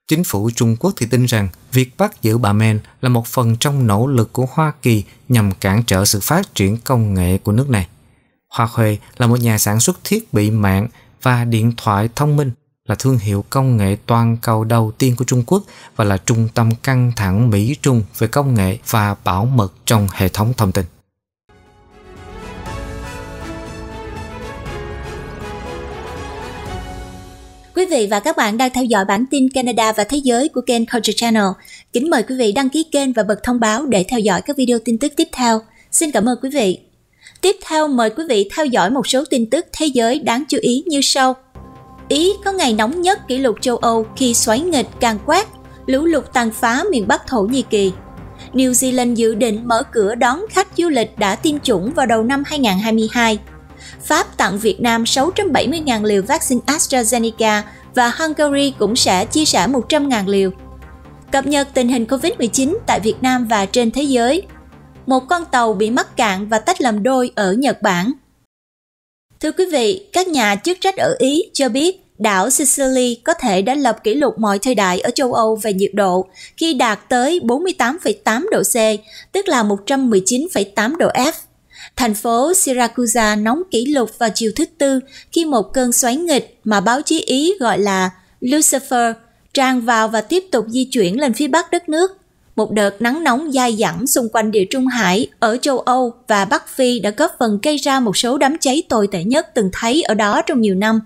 Speaker 2: Chính phủ Trung Quốc thì tin rằng việc bắt giữ bà Men là một phần trong nỗ lực của Hoa Kỳ nhằm cản trở sự phát triển công nghệ của nước này. Hoa Huệ là một nhà sản xuất thiết bị mạng và điện thoại thông minh, là thương hiệu công nghệ toàn cầu đầu tiên của Trung Quốc và là trung tâm căng thẳng Mỹ-Trung về công nghệ và bảo mật trong hệ thống thông tin.
Speaker 1: Quý vị và các bạn đang theo dõi bản tin Canada và Thế giới của kênh Culture Channel. Kính mời quý vị đăng ký kênh và bật thông báo để theo dõi các video tin tức tiếp theo. Xin cảm ơn quý vị. Tiếp theo mời quý vị theo dõi một số tin tức thế giới đáng chú ý như sau. Ý có ngày nóng nhất kỷ lục châu Âu khi xoáy nghịch càng quét, lũ lụt tàn phá miền Bắc Thổ Nhĩ Kỳ. New Zealand dự định mở cửa đón khách du lịch đã tiêm chủng vào đầu năm 2022 Pháp tặng Việt Nam 670.000 liều vaccine AstraZeneca và Hungary cũng sẽ chia sẻ 100.000 liều. Cập nhật tình hình COVID-19 tại Việt Nam và trên thế giới. Một con tàu bị mắc cạn và tách làm đôi ở Nhật Bản. Thưa quý vị, các nhà chức trách ở Ý cho biết đảo Sicily có thể đã lập kỷ lục mọi thời đại ở châu Âu về nhiệt độ khi đạt tới 48,8 độ C, tức là 119,8 độ F. Thành phố Syracuse nóng kỷ lục vào chiều thứ Tư khi một cơn xoáy nghịch mà báo chí Ý gọi là Lucifer tràn vào và tiếp tục di chuyển lên phía bắc đất nước. Một đợt nắng nóng dai dẳng xung quanh địa Trung Hải ở châu Âu và Bắc Phi đã góp phần gây ra một số đám cháy tồi tệ nhất từng thấy ở đó trong nhiều năm.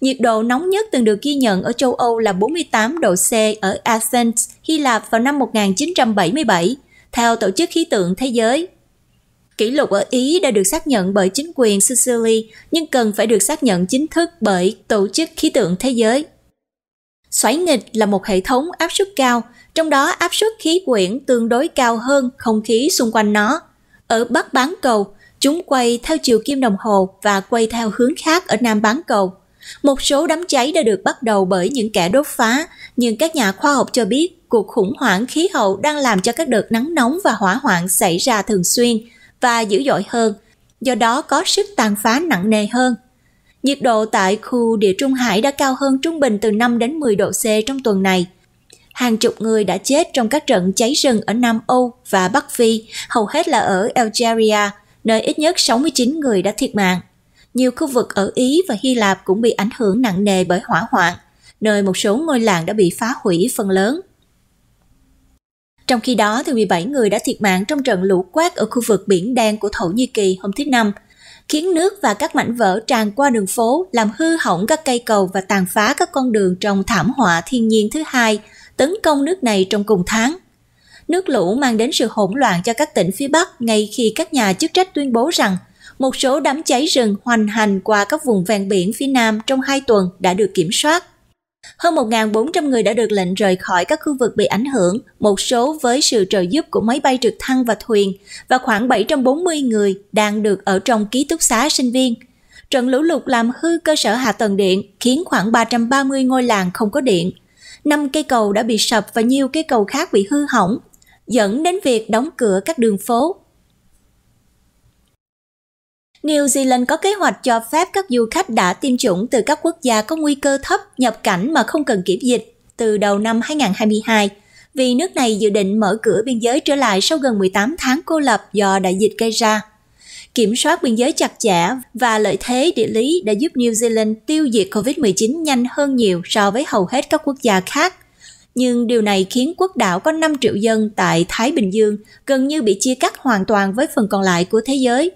Speaker 1: Nhiệt độ nóng nhất từng được ghi nhận ở châu Âu là 48 độ C ở Athens, Hy Lạp vào năm 1977, theo Tổ chức Khí tượng Thế giới Kỷ lục ở Ý đã được xác nhận bởi chính quyền Sicily nhưng cần phải được xác nhận chính thức bởi Tổ chức Khí tượng Thế giới. Xoáy nghịch là một hệ thống áp suất cao, trong đó áp suất khí quyển tương đối cao hơn không khí xung quanh nó. Ở Bắc bán cầu, chúng quay theo chiều kim đồng hồ và quay theo hướng khác ở Nam bán cầu. Một số đám cháy đã được bắt đầu bởi những kẻ đốt phá, nhưng các nhà khoa học cho biết cuộc khủng hoảng khí hậu đang làm cho các đợt nắng nóng và hỏa hoạn xảy ra thường xuyên – và dữ dội hơn, do đó có sức tàn phá nặng nề hơn. Nhiệt độ tại khu địa Trung Hải đã cao hơn trung bình từ 5 đến 10 độ C trong tuần này. Hàng chục người đã chết trong các trận cháy rừng ở Nam Âu và Bắc Phi, hầu hết là ở Algeria, nơi ít nhất 69 người đã thiệt mạng. Nhiều khu vực ở Ý và Hy Lạp cũng bị ảnh hưởng nặng nề bởi hỏa hoạn, nơi một số ngôi làng đã bị phá hủy phần lớn. Trong khi đó, thì 17 người đã thiệt mạng trong trận lũ quét ở khu vực biển đen của Thổ Nhĩ Kỳ hôm thứ Năm, khiến nước và các mảnh vỡ tràn qua đường phố, làm hư hỏng các cây cầu và tàn phá các con đường trong thảm họa thiên nhiên thứ hai tấn công nước này trong cùng tháng. Nước lũ mang đến sự hỗn loạn cho các tỉnh phía Bắc ngay khi các nhà chức trách tuyên bố rằng một số đám cháy rừng hoành hành qua các vùng ven biển phía Nam trong hai tuần đã được kiểm soát. Hơn 1.400 người đã được lệnh rời khỏi các khu vực bị ảnh hưởng, một số với sự trợ giúp của máy bay trực thăng và thuyền, và khoảng 740 người đang được ở trong ký túc xá sinh viên. Trận lũ lụt làm hư cơ sở hạ tầng điện, khiến khoảng 330 ngôi làng không có điện. năm cây cầu đã bị sập và nhiều cây cầu khác bị hư hỏng, dẫn đến việc đóng cửa các đường phố, New Zealand có kế hoạch cho phép các du khách đã tiêm chủng từ các quốc gia có nguy cơ thấp nhập cảnh mà không cần kiểm dịch từ đầu năm 2022, vì nước này dự định mở cửa biên giới trở lại sau gần 18 tháng cô lập do đại dịch gây ra. Kiểm soát biên giới chặt chẽ và lợi thế địa lý đã giúp New Zealand tiêu diệt COVID-19 nhanh hơn nhiều so với hầu hết các quốc gia khác. Nhưng điều này khiến quốc đảo có 5 triệu dân tại Thái Bình Dương gần như bị chia cắt hoàn toàn với phần còn lại của thế giới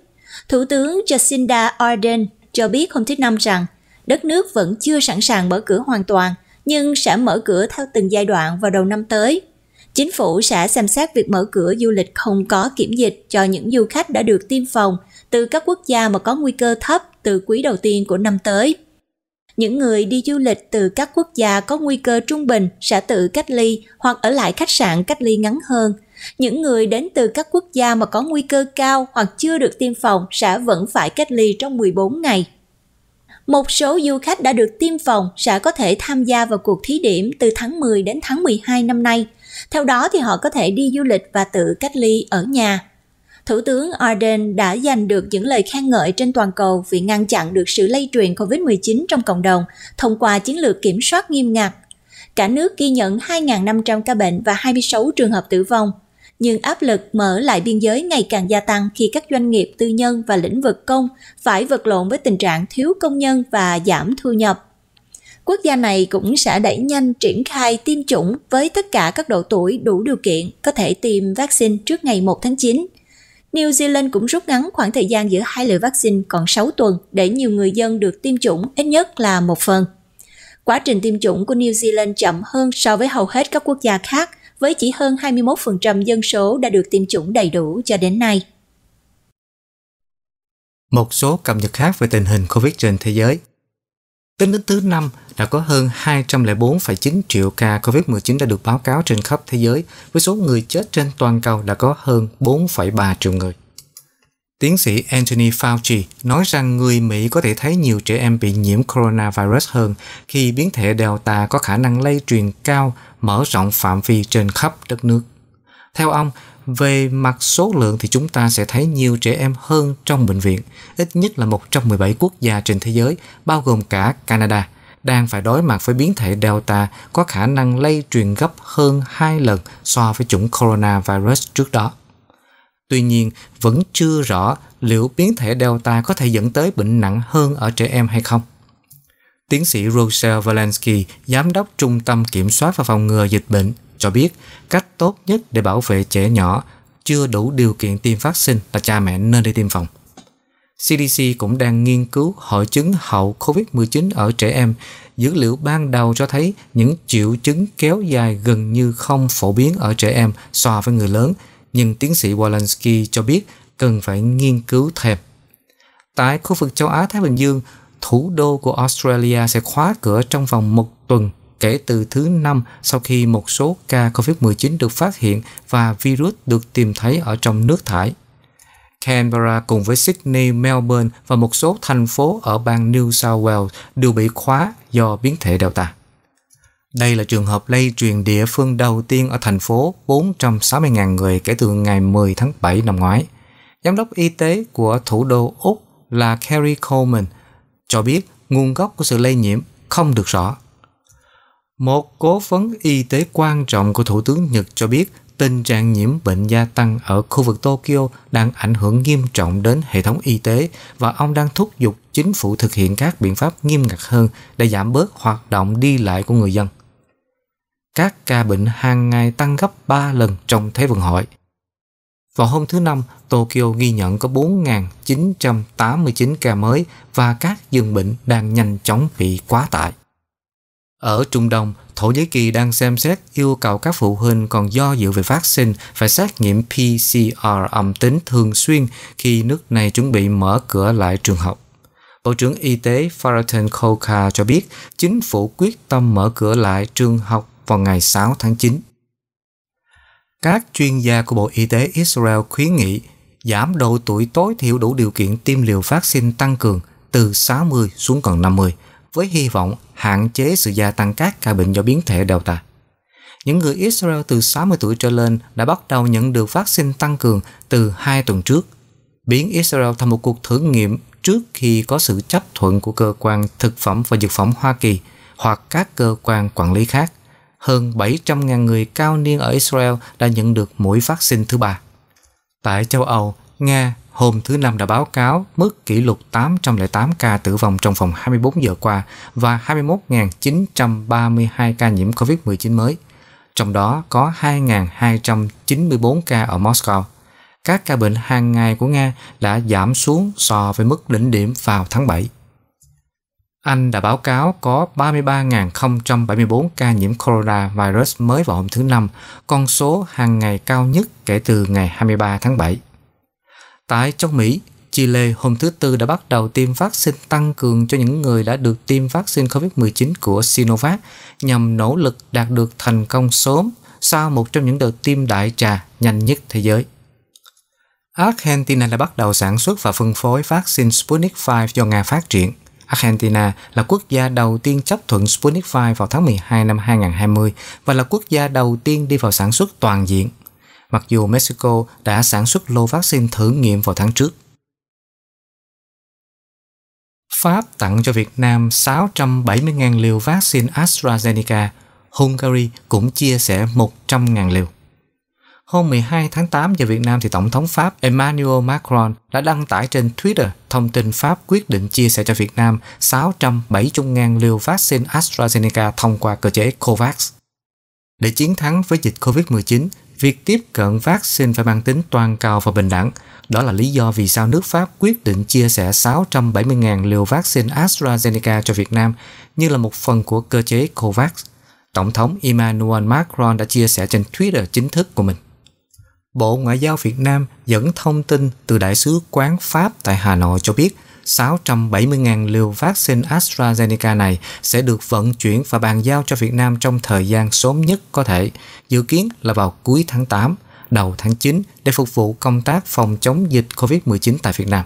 Speaker 1: Thủ tướng Jacinda Ardern cho biết hôm thứ Năm rằng đất nước vẫn chưa sẵn sàng mở cửa hoàn toàn, nhưng sẽ mở cửa theo từng giai đoạn vào đầu năm tới. Chính phủ sẽ xem xét việc mở cửa du lịch không có kiểm dịch cho những du khách đã được tiêm phòng từ các quốc gia mà có nguy cơ thấp từ quý đầu tiên của năm tới. Những người đi du lịch từ các quốc gia có nguy cơ trung bình sẽ tự cách ly hoặc ở lại khách sạn cách ly ngắn hơn – những người đến từ các quốc gia mà có nguy cơ cao hoặc chưa được tiêm phòng sẽ vẫn phải cách ly trong 14 ngày. Một số du khách đã được tiêm phòng sẽ có thể tham gia vào cuộc thí điểm từ tháng 10 đến tháng 12 năm nay. Theo đó thì họ có thể đi du lịch và tự cách ly ở nhà. Thủ tướng Ardern đã giành được những lời khen ngợi trên toàn cầu vì ngăn chặn được sự lây truyền COVID-19 trong cộng đồng thông qua chiến lược kiểm soát nghiêm ngặt. Cả nước ghi nhận 2.500 ca bệnh và 26 trường hợp tử vong nhưng áp lực mở lại biên giới ngày càng gia tăng khi các doanh nghiệp tư nhân và lĩnh vực công phải vật lộn với tình trạng thiếu công nhân và giảm thu nhập. Quốc gia này cũng sẽ đẩy nhanh triển khai tiêm chủng với tất cả các độ tuổi đủ điều kiện có thể tiêm vaccine trước ngày 1 tháng 9. New Zealand cũng rút ngắn khoảng thời gian giữa hai liều vaccine còn 6 tuần để nhiều người dân được tiêm chủng ít nhất là một phần. Quá trình tiêm chủng của New Zealand chậm hơn so với hầu hết các quốc gia khác với chỉ hơn 21% dân số đã được tiêm chủng đầy đủ cho đến nay.
Speaker 2: Một số cập nhật khác về tình hình COVID trên thế giới.
Speaker 1: Tính đến thứ năm
Speaker 2: đã có hơn 204,9 triệu ca COVID-19 đã được báo cáo trên khắp thế giới, với số người chết trên toàn cầu đã có hơn 4,3 triệu người. Tiến sĩ Anthony Fauci nói rằng người Mỹ có thể thấy nhiều trẻ em bị nhiễm coronavirus hơn khi biến thể Delta có khả năng lây truyền cao, mở rộng phạm vi trên khắp đất nước. Theo ông, về mặt số lượng thì chúng ta sẽ thấy nhiều trẻ em hơn trong bệnh viện, ít nhất là 117 quốc gia trên thế giới, bao gồm cả Canada, đang phải đối mặt với biến thể Delta có khả năng lây truyền gấp hơn 2 lần so với chủng coronavirus trước đó. Tuy nhiên, vẫn chưa rõ liệu biến thể Delta có thể dẫn tới bệnh nặng hơn ở trẻ em hay không. Tiến sĩ Rochelle valensky Giám đốc Trung tâm Kiểm soát và Phòng ngừa Dịch bệnh, cho biết cách tốt nhất để bảo vệ trẻ nhỏ chưa đủ điều kiện tiêm vaccine là cha mẹ nên đi tiêm phòng. CDC cũng đang nghiên cứu hội chứng hậu COVID-19 ở trẻ em. Dữ liệu ban đầu cho thấy những triệu chứng kéo dài gần như không phổ biến ở trẻ em so với người lớn – nhưng tiến sĩ Walensky cho biết cần phải nghiên cứu thêm. Tại khu vực châu Á-Thái Bình Dương, thủ đô của Australia sẽ khóa cửa trong vòng một tuần kể từ thứ năm sau khi một số ca COVID-19 được phát hiện và virus được tìm thấy ở trong nước thải. Canberra cùng với Sydney, Melbourne và một số thành phố ở bang New South Wales đều bị khóa do biến thể Delta. Đây là trường hợp lây truyền địa phương đầu tiên ở thành phố 460.000 người kể từ ngày 10 tháng 7 năm ngoái. Giám đốc y tế của thủ đô Úc là Kerry Coleman cho biết nguồn gốc của sự lây nhiễm không được rõ. Một cố vấn y tế quan trọng của Thủ tướng Nhật cho biết tình trạng nhiễm bệnh gia tăng ở khu vực Tokyo đang ảnh hưởng nghiêm trọng đến hệ thống y tế và ông đang thúc giục chính phủ thực hiện các biện pháp nghiêm ngặt hơn để giảm bớt hoạt động đi lại của người dân các ca bệnh hàng ngày tăng gấp 3 lần trong Thế vận hội. Vào hôm thứ Năm, Tokyo ghi nhận có 4.989 ca mới và các giường bệnh đang nhanh chóng bị quá tải. Ở Trung Đông, Thổ Nhĩ Kỳ đang xem xét yêu cầu các phụ huynh còn do dự về vaccine phải xét nghiệm PCR âm tính thường xuyên khi nước này chuẩn bị mở cửa lại trường học. Bộ trưởng Y tế Faraton Koka cho biết chính phủ quyết tâm mở cửa lại trường học vào ngày 6 tháng 9. Các chuyên gia của Bộ Y tế Israel khuyến nghị giảm độ tuổi tối thiểu đủ điều kiện tiêm liều vaccine tăng cường từ 60 xuống còn 50, với hy vọng hạn chế sự gia tăng các ca bệnh do biến thể Delta. Những người Israel từ 60 tuổi trở lên đã bắt đầu nhận được vaccine tăng cường từ 2 tuần trước, biến Israel thành một cuộc thử nghiệm trước khi có sự chấp thuận của cơ quan thực phẩm và dược phẩm Hoa Kỳ hoặc các cơ quan quản lý khác hơn 700.000 người cao niên ở Israel đã nhận được mũi vaccine thứ ba. Tại châu Âu, Nga hôm thứ Năm đã báo cáo mức kỷ lục 808 ca tử vong trong vòng 24 giờ qua và 21.932 ca nhiễm COVID-19 mới. Trong đó có 2.294 ca ở Moscow. Các ca bệnh hàng ngày của Nga đã giảm xuống so với mức đỉnh điểm vào tháng 7. Anh đã báo cáo có 33.074 ca nhiễm coronavirus mới vào hôm thứ Năm, con số hàng ngày cao nhất kể từ ngày 23 tháng 7. Tại châu Mỹ, Chile hôm thứ Tư đã bắt đầu tiêm vaccine tăng cường cho những người đã được tiêm vaccine COVID-19 của Sinovac nhằm nỗ lực đạt được thành công sớm sau một trong những đợt tiêm đại trà nhanh nhất thế giới. Argentina đã bắt đầu sản xuất và phân phối vaccine Sputnik V do Nga phát triển. Argentina là quốc gia đầu tiên chấp thuận Sputnik V vào tháng 12 năm 2020 và là quốc gia đầu tiên đi vào sản xuất toàn diện, mặc dù Mexico đã sản xuất lô vaccine thử nghiệm vào tháng trước. Pháp tặng cho Việt Nam 670.000 liều vaccine AstraZeneca, Hungary cũng chia sẻ 100.000 liều. Hôm 12 tháng 8 giờ Việt Nam thì Tổng thống Pháp Emmanuel Macron đã đăng tải trên Twitter thông tin Pháp quyết định chia sẻ cho Việt Nam 670.000 liều vaccine AstraZeneca thông qua cơ chế COVAX. Để chiến thắng với dịch COVID-19, việc tiếp cận vaccine phải mang tính toàn cầu và bình đẳng. Đó là lý do vì sao nước Pháp quyết định chia sẻ 670.000 liều vaccine AstraZeneca cho Việt Nam như là một phần của cơ chế COVAX. Tổng thống Emmanuel Macron đã chia sẻ trên Twitter chính thức của mình. Bộ Ngoại giao Việt Nam dẫn thông tin từ Đại sứ quán Pháp tại Hà Nội cho biết 670.000 liều vaccine AstraZeneca này sẽ được vận chuyển và bàn giao cho Việt Nam trong thời gian sớm nhất có thể, dự kiến là vào cuối tháng 8, đầu tháng 9 để phục vụ công tác phòng chống dịch COVID-19 tại Việt Nam.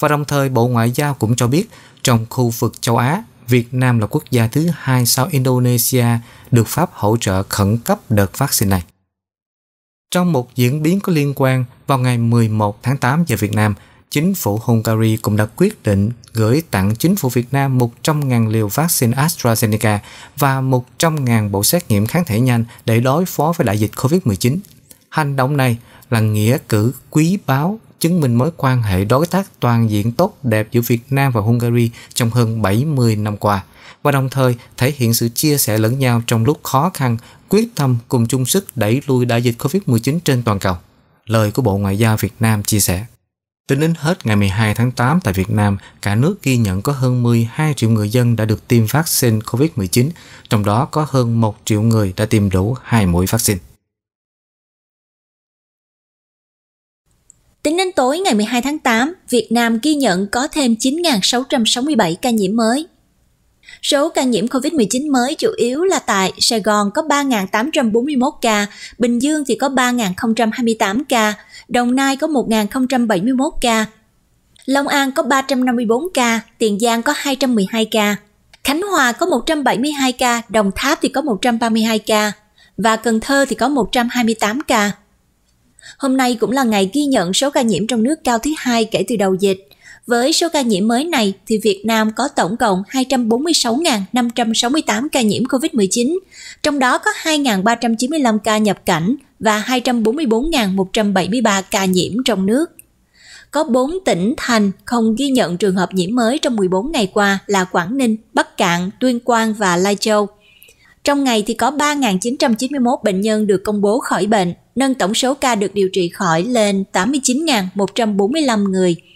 Speaker 2: Và đồng thời Bộ Ngoại giao cũng cho biết trong khu vực châu Á, Việt Nam là quốc gia thứ hai sau Indonesia được Pháp hỗ trợ khẩn cấp đợt vaccine này. Trong một diễn biến có liên quan, vào ngày 11 tháng 8 giờ Việt Nam, chính phủ Hungary cũng đã quyết định gửi tặng chính phủ Việt Nam 100.000 liều vaccine AstraZeneca và 100.000 bộ xét nghiệm kháng thể nhanh để đối phó với đại dịch COVID-19. Hành động này là nghĩa cử quý báu chứng minh mối quan hệ đối tác toàn diện tốt đẹp giữa Việt Nam và Hungary trong hơn 70 năm qua và đồng thời thể hiện sự chia sẻ lẫn nhau trong lúc khó khăn quyết tâm cùng chung sức đẩy lùi đại dịch COVID-19 trên toàn cầu, lời của Bộ Ngoại giao Việt Nam chia sẻ. Tính đến hết ngày 12 tháng 8 tại Việt Nam, cả nước ghi nhận có hơn 12 triệu người dân đã được tiêm vaccine COVID-19, trong đó có hơn 1 triệu người đã tiêm đủ 2 mũi vaccine.
Speaker 1: Tính đến tối ngày 12 tháng 8, Việt Nam ghi nhận có thêm 9.667 ca nhiễm mới, Số ca nhiễm COVID-19 mới chủ yếu là tại Sài Gòn có 3.841 ca, Bình Dương thì có 3.028 ca, Đồng Nai có 1.071 ca, Long An có 354 ca, Tiền Giang có 212 ca, Khánh Hòa có 172 ca, Đồng Tháp thì có 132 ca và Cần Thơ thì có 128 ca. Hôm nay cũng là ngày ghi nhận số ca nhiễm trong nước cao thứ hai kể từ đầu dịch. Với số ca nhiễm mới này thì Việt Nam có tổng cộng 246.568 ca nhiễm COVID-19, trong đó có 2.395 ca nhập cảnh và 244.173 ca nhiễm trong nước. Có 4 tỉnh thành không ghi nhận trường hợp nhiễm mới trong 14 ngày qua là Quảng Ninh, Bắc Cạn, Tuyên Quang và Lai Châu. Trong ngày thì có 3.991 bệnh nhân được công bố khỏi bệnh, nâng tổng số ca được điều trị khỏi lên 89.145 người –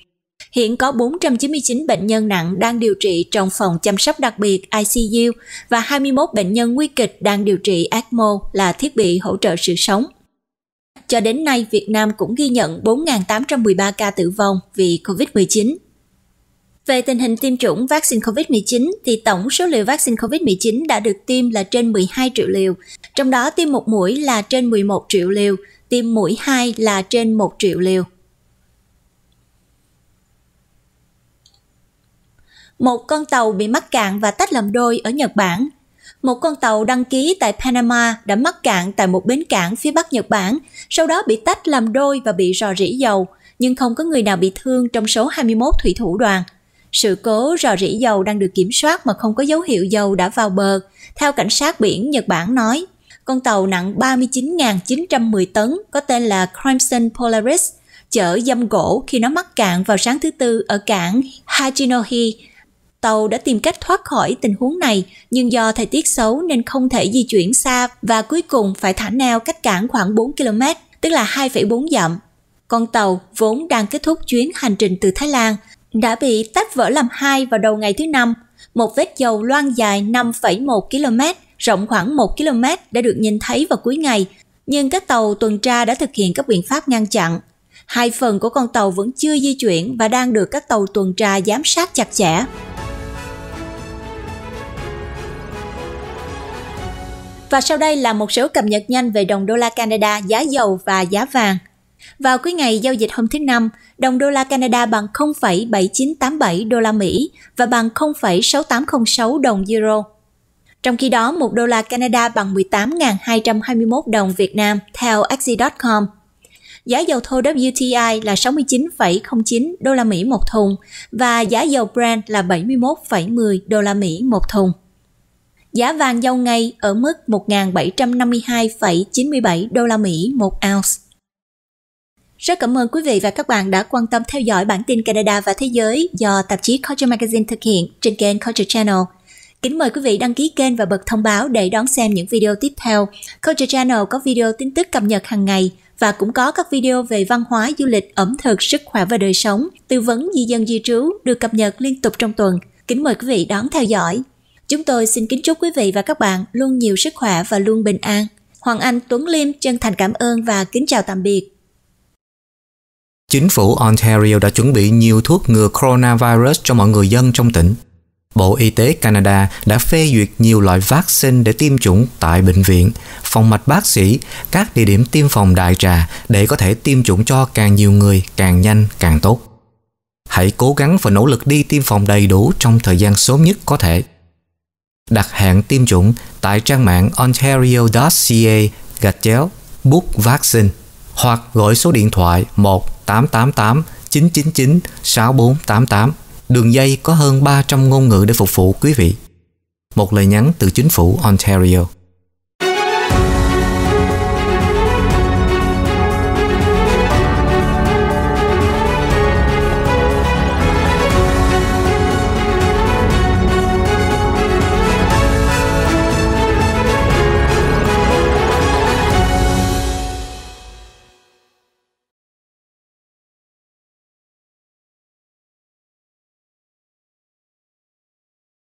Speaker 1: Hiện có 499 bệnh nhân nặng đang điều trị trong phòng chăm sóc đặc biệt ICU và 21 bệnh nhân nguy kịch đang điều trị ECMO là thiết bị hỗ trợ sự sống. Cho đến nay, Việt Nam cũng ghi nhận 4.813 ca tử vong vì COVID-19. Về tình hình tiêm chủng vaccine COVID-19 thì tổng số liều vaccine COVID-19 đã được tiêm là trên 12 triệu liều, trong đó tiêm một mũi là trên 11 triệu liều, tiêm mũi 2 là trên 1 triệu liều. một con tàu bị mắc cạn và tách làm đôi ở Nhật Bản. Một con tàu đăng ký tại Panama đã mắc cạn tại một bến cảng phía bắc Nhật Bản, sau đó bị tách làm đôi và bị rò rỉ dầu, nhưng không có người nào bị thương trong số 21 thủy thủ đoàn. Sự cố rò rỉ dầu đang được kiểm soát mà không có dấu hiệu dầu đã vào bờ, theo cảnh sát biển Nhật Bản nói. Con tàu nặng 39.910 tấn có tên là Crimson Polaris chở dâm gỗ khi nó mắc cạn vào sáng thứ Tư ở cảng Hachinohi, tàu đã tìm cách thoát khỏi tình huống này nhưng do thời tiết xấu nên không thể di chuyển xa và cuối cùng phải thả neo cách cảng khoảng 4 km, tức là 2,4 dặm. Con tàu vốn đang kết thúc chuyến hành trình từ Thái Lan đã bị tách vỡ làm hai vào đầu ngày thứ năm. Một vết dầu loang dài 5,1 km, rộng khoảng 1 km đã được nhìn thấy vào cuối ngày, nhưng các tàu tuần tra đã thực hiện các biện pháp ngăn chặn. Hai phần của con tàu vẫn chưa di chuyển và đang được các tàu tuần tra giám sát chặt chẽ. Và sau đây là một số cập nhật nhanh về đồng đô la Canada, giá dầu và giá vàng. Vào cuối ngày giao dịch hôm thứ Năm, đồng đô la Canada bằng 0,7987 đô la Mỹ và bằng 0,6806 đồng euro. Trong khi đó, 1 đô la Canada bằng 18.221 đồng Việt Nam theo Axi.com. Giá dầu thô WTI là 69,09 đô la Mỹ một thùng và giá dầu Brent là 71,10 đô la Mỹ một thùng. Giá vàng giao ngay ở mức 1.752,97 đô la Mỹ một ounce. Rất cảm ơn quý vị và các bạn đã quan tâm theo dõi bản tin Canada và Thế giới do tạp chí Culture Magazine thực hiện trên kênh Culture Channel. Kính mời quý vị đăng ký kênh và bật thông báo để đón xem những video tiếp theo. Culture Channel có video tin tức cập nhật hàng ngày và cũng có các video về văn hóa, du lịch, ẩm thực, sức khỏe và đời sống, tư vấn di dân di trú được cập nhật liên tục trong tuần. Kính mời quý vị đón theo dõi. Chúng tôi xin kính chúc quý vị và các bạn luôn nhiều sức khỏe và luôn bình an. Hoàng Anh Tuấn Liêm chân thành cảm ơn và kính chào tạm biệt.
Speaker 2: Chính phủ Ontario đã chuẩn bị nhiều thuốc ngừa coronavirus cho mọi người dân trong tỉnh. Bộ Y tế Canada đã phê duyệt nhiều loại vaccine để tiêm chủng tại bệnh viện, phòng mạch bác sĩ, các địa điểm tiêm phòng đại trà để có thể tiêm chủng cho càng nhiều người, càng nhanh, càng tốt. Hãy cố gắng và nỗ lực đi tiêm phòng đầy đủ trong thời gian sớm nhất có thể đặt hẹn tiêm chủng tại trang mạng ontario.ca gạch chéo book vaccine hoặc gọi số điện thoại 1888 999 6488. Đường dây có hơn 300 ngôn ngữ để phục vụ quý vị. Một lời nhắn từ chính phủ Ontario.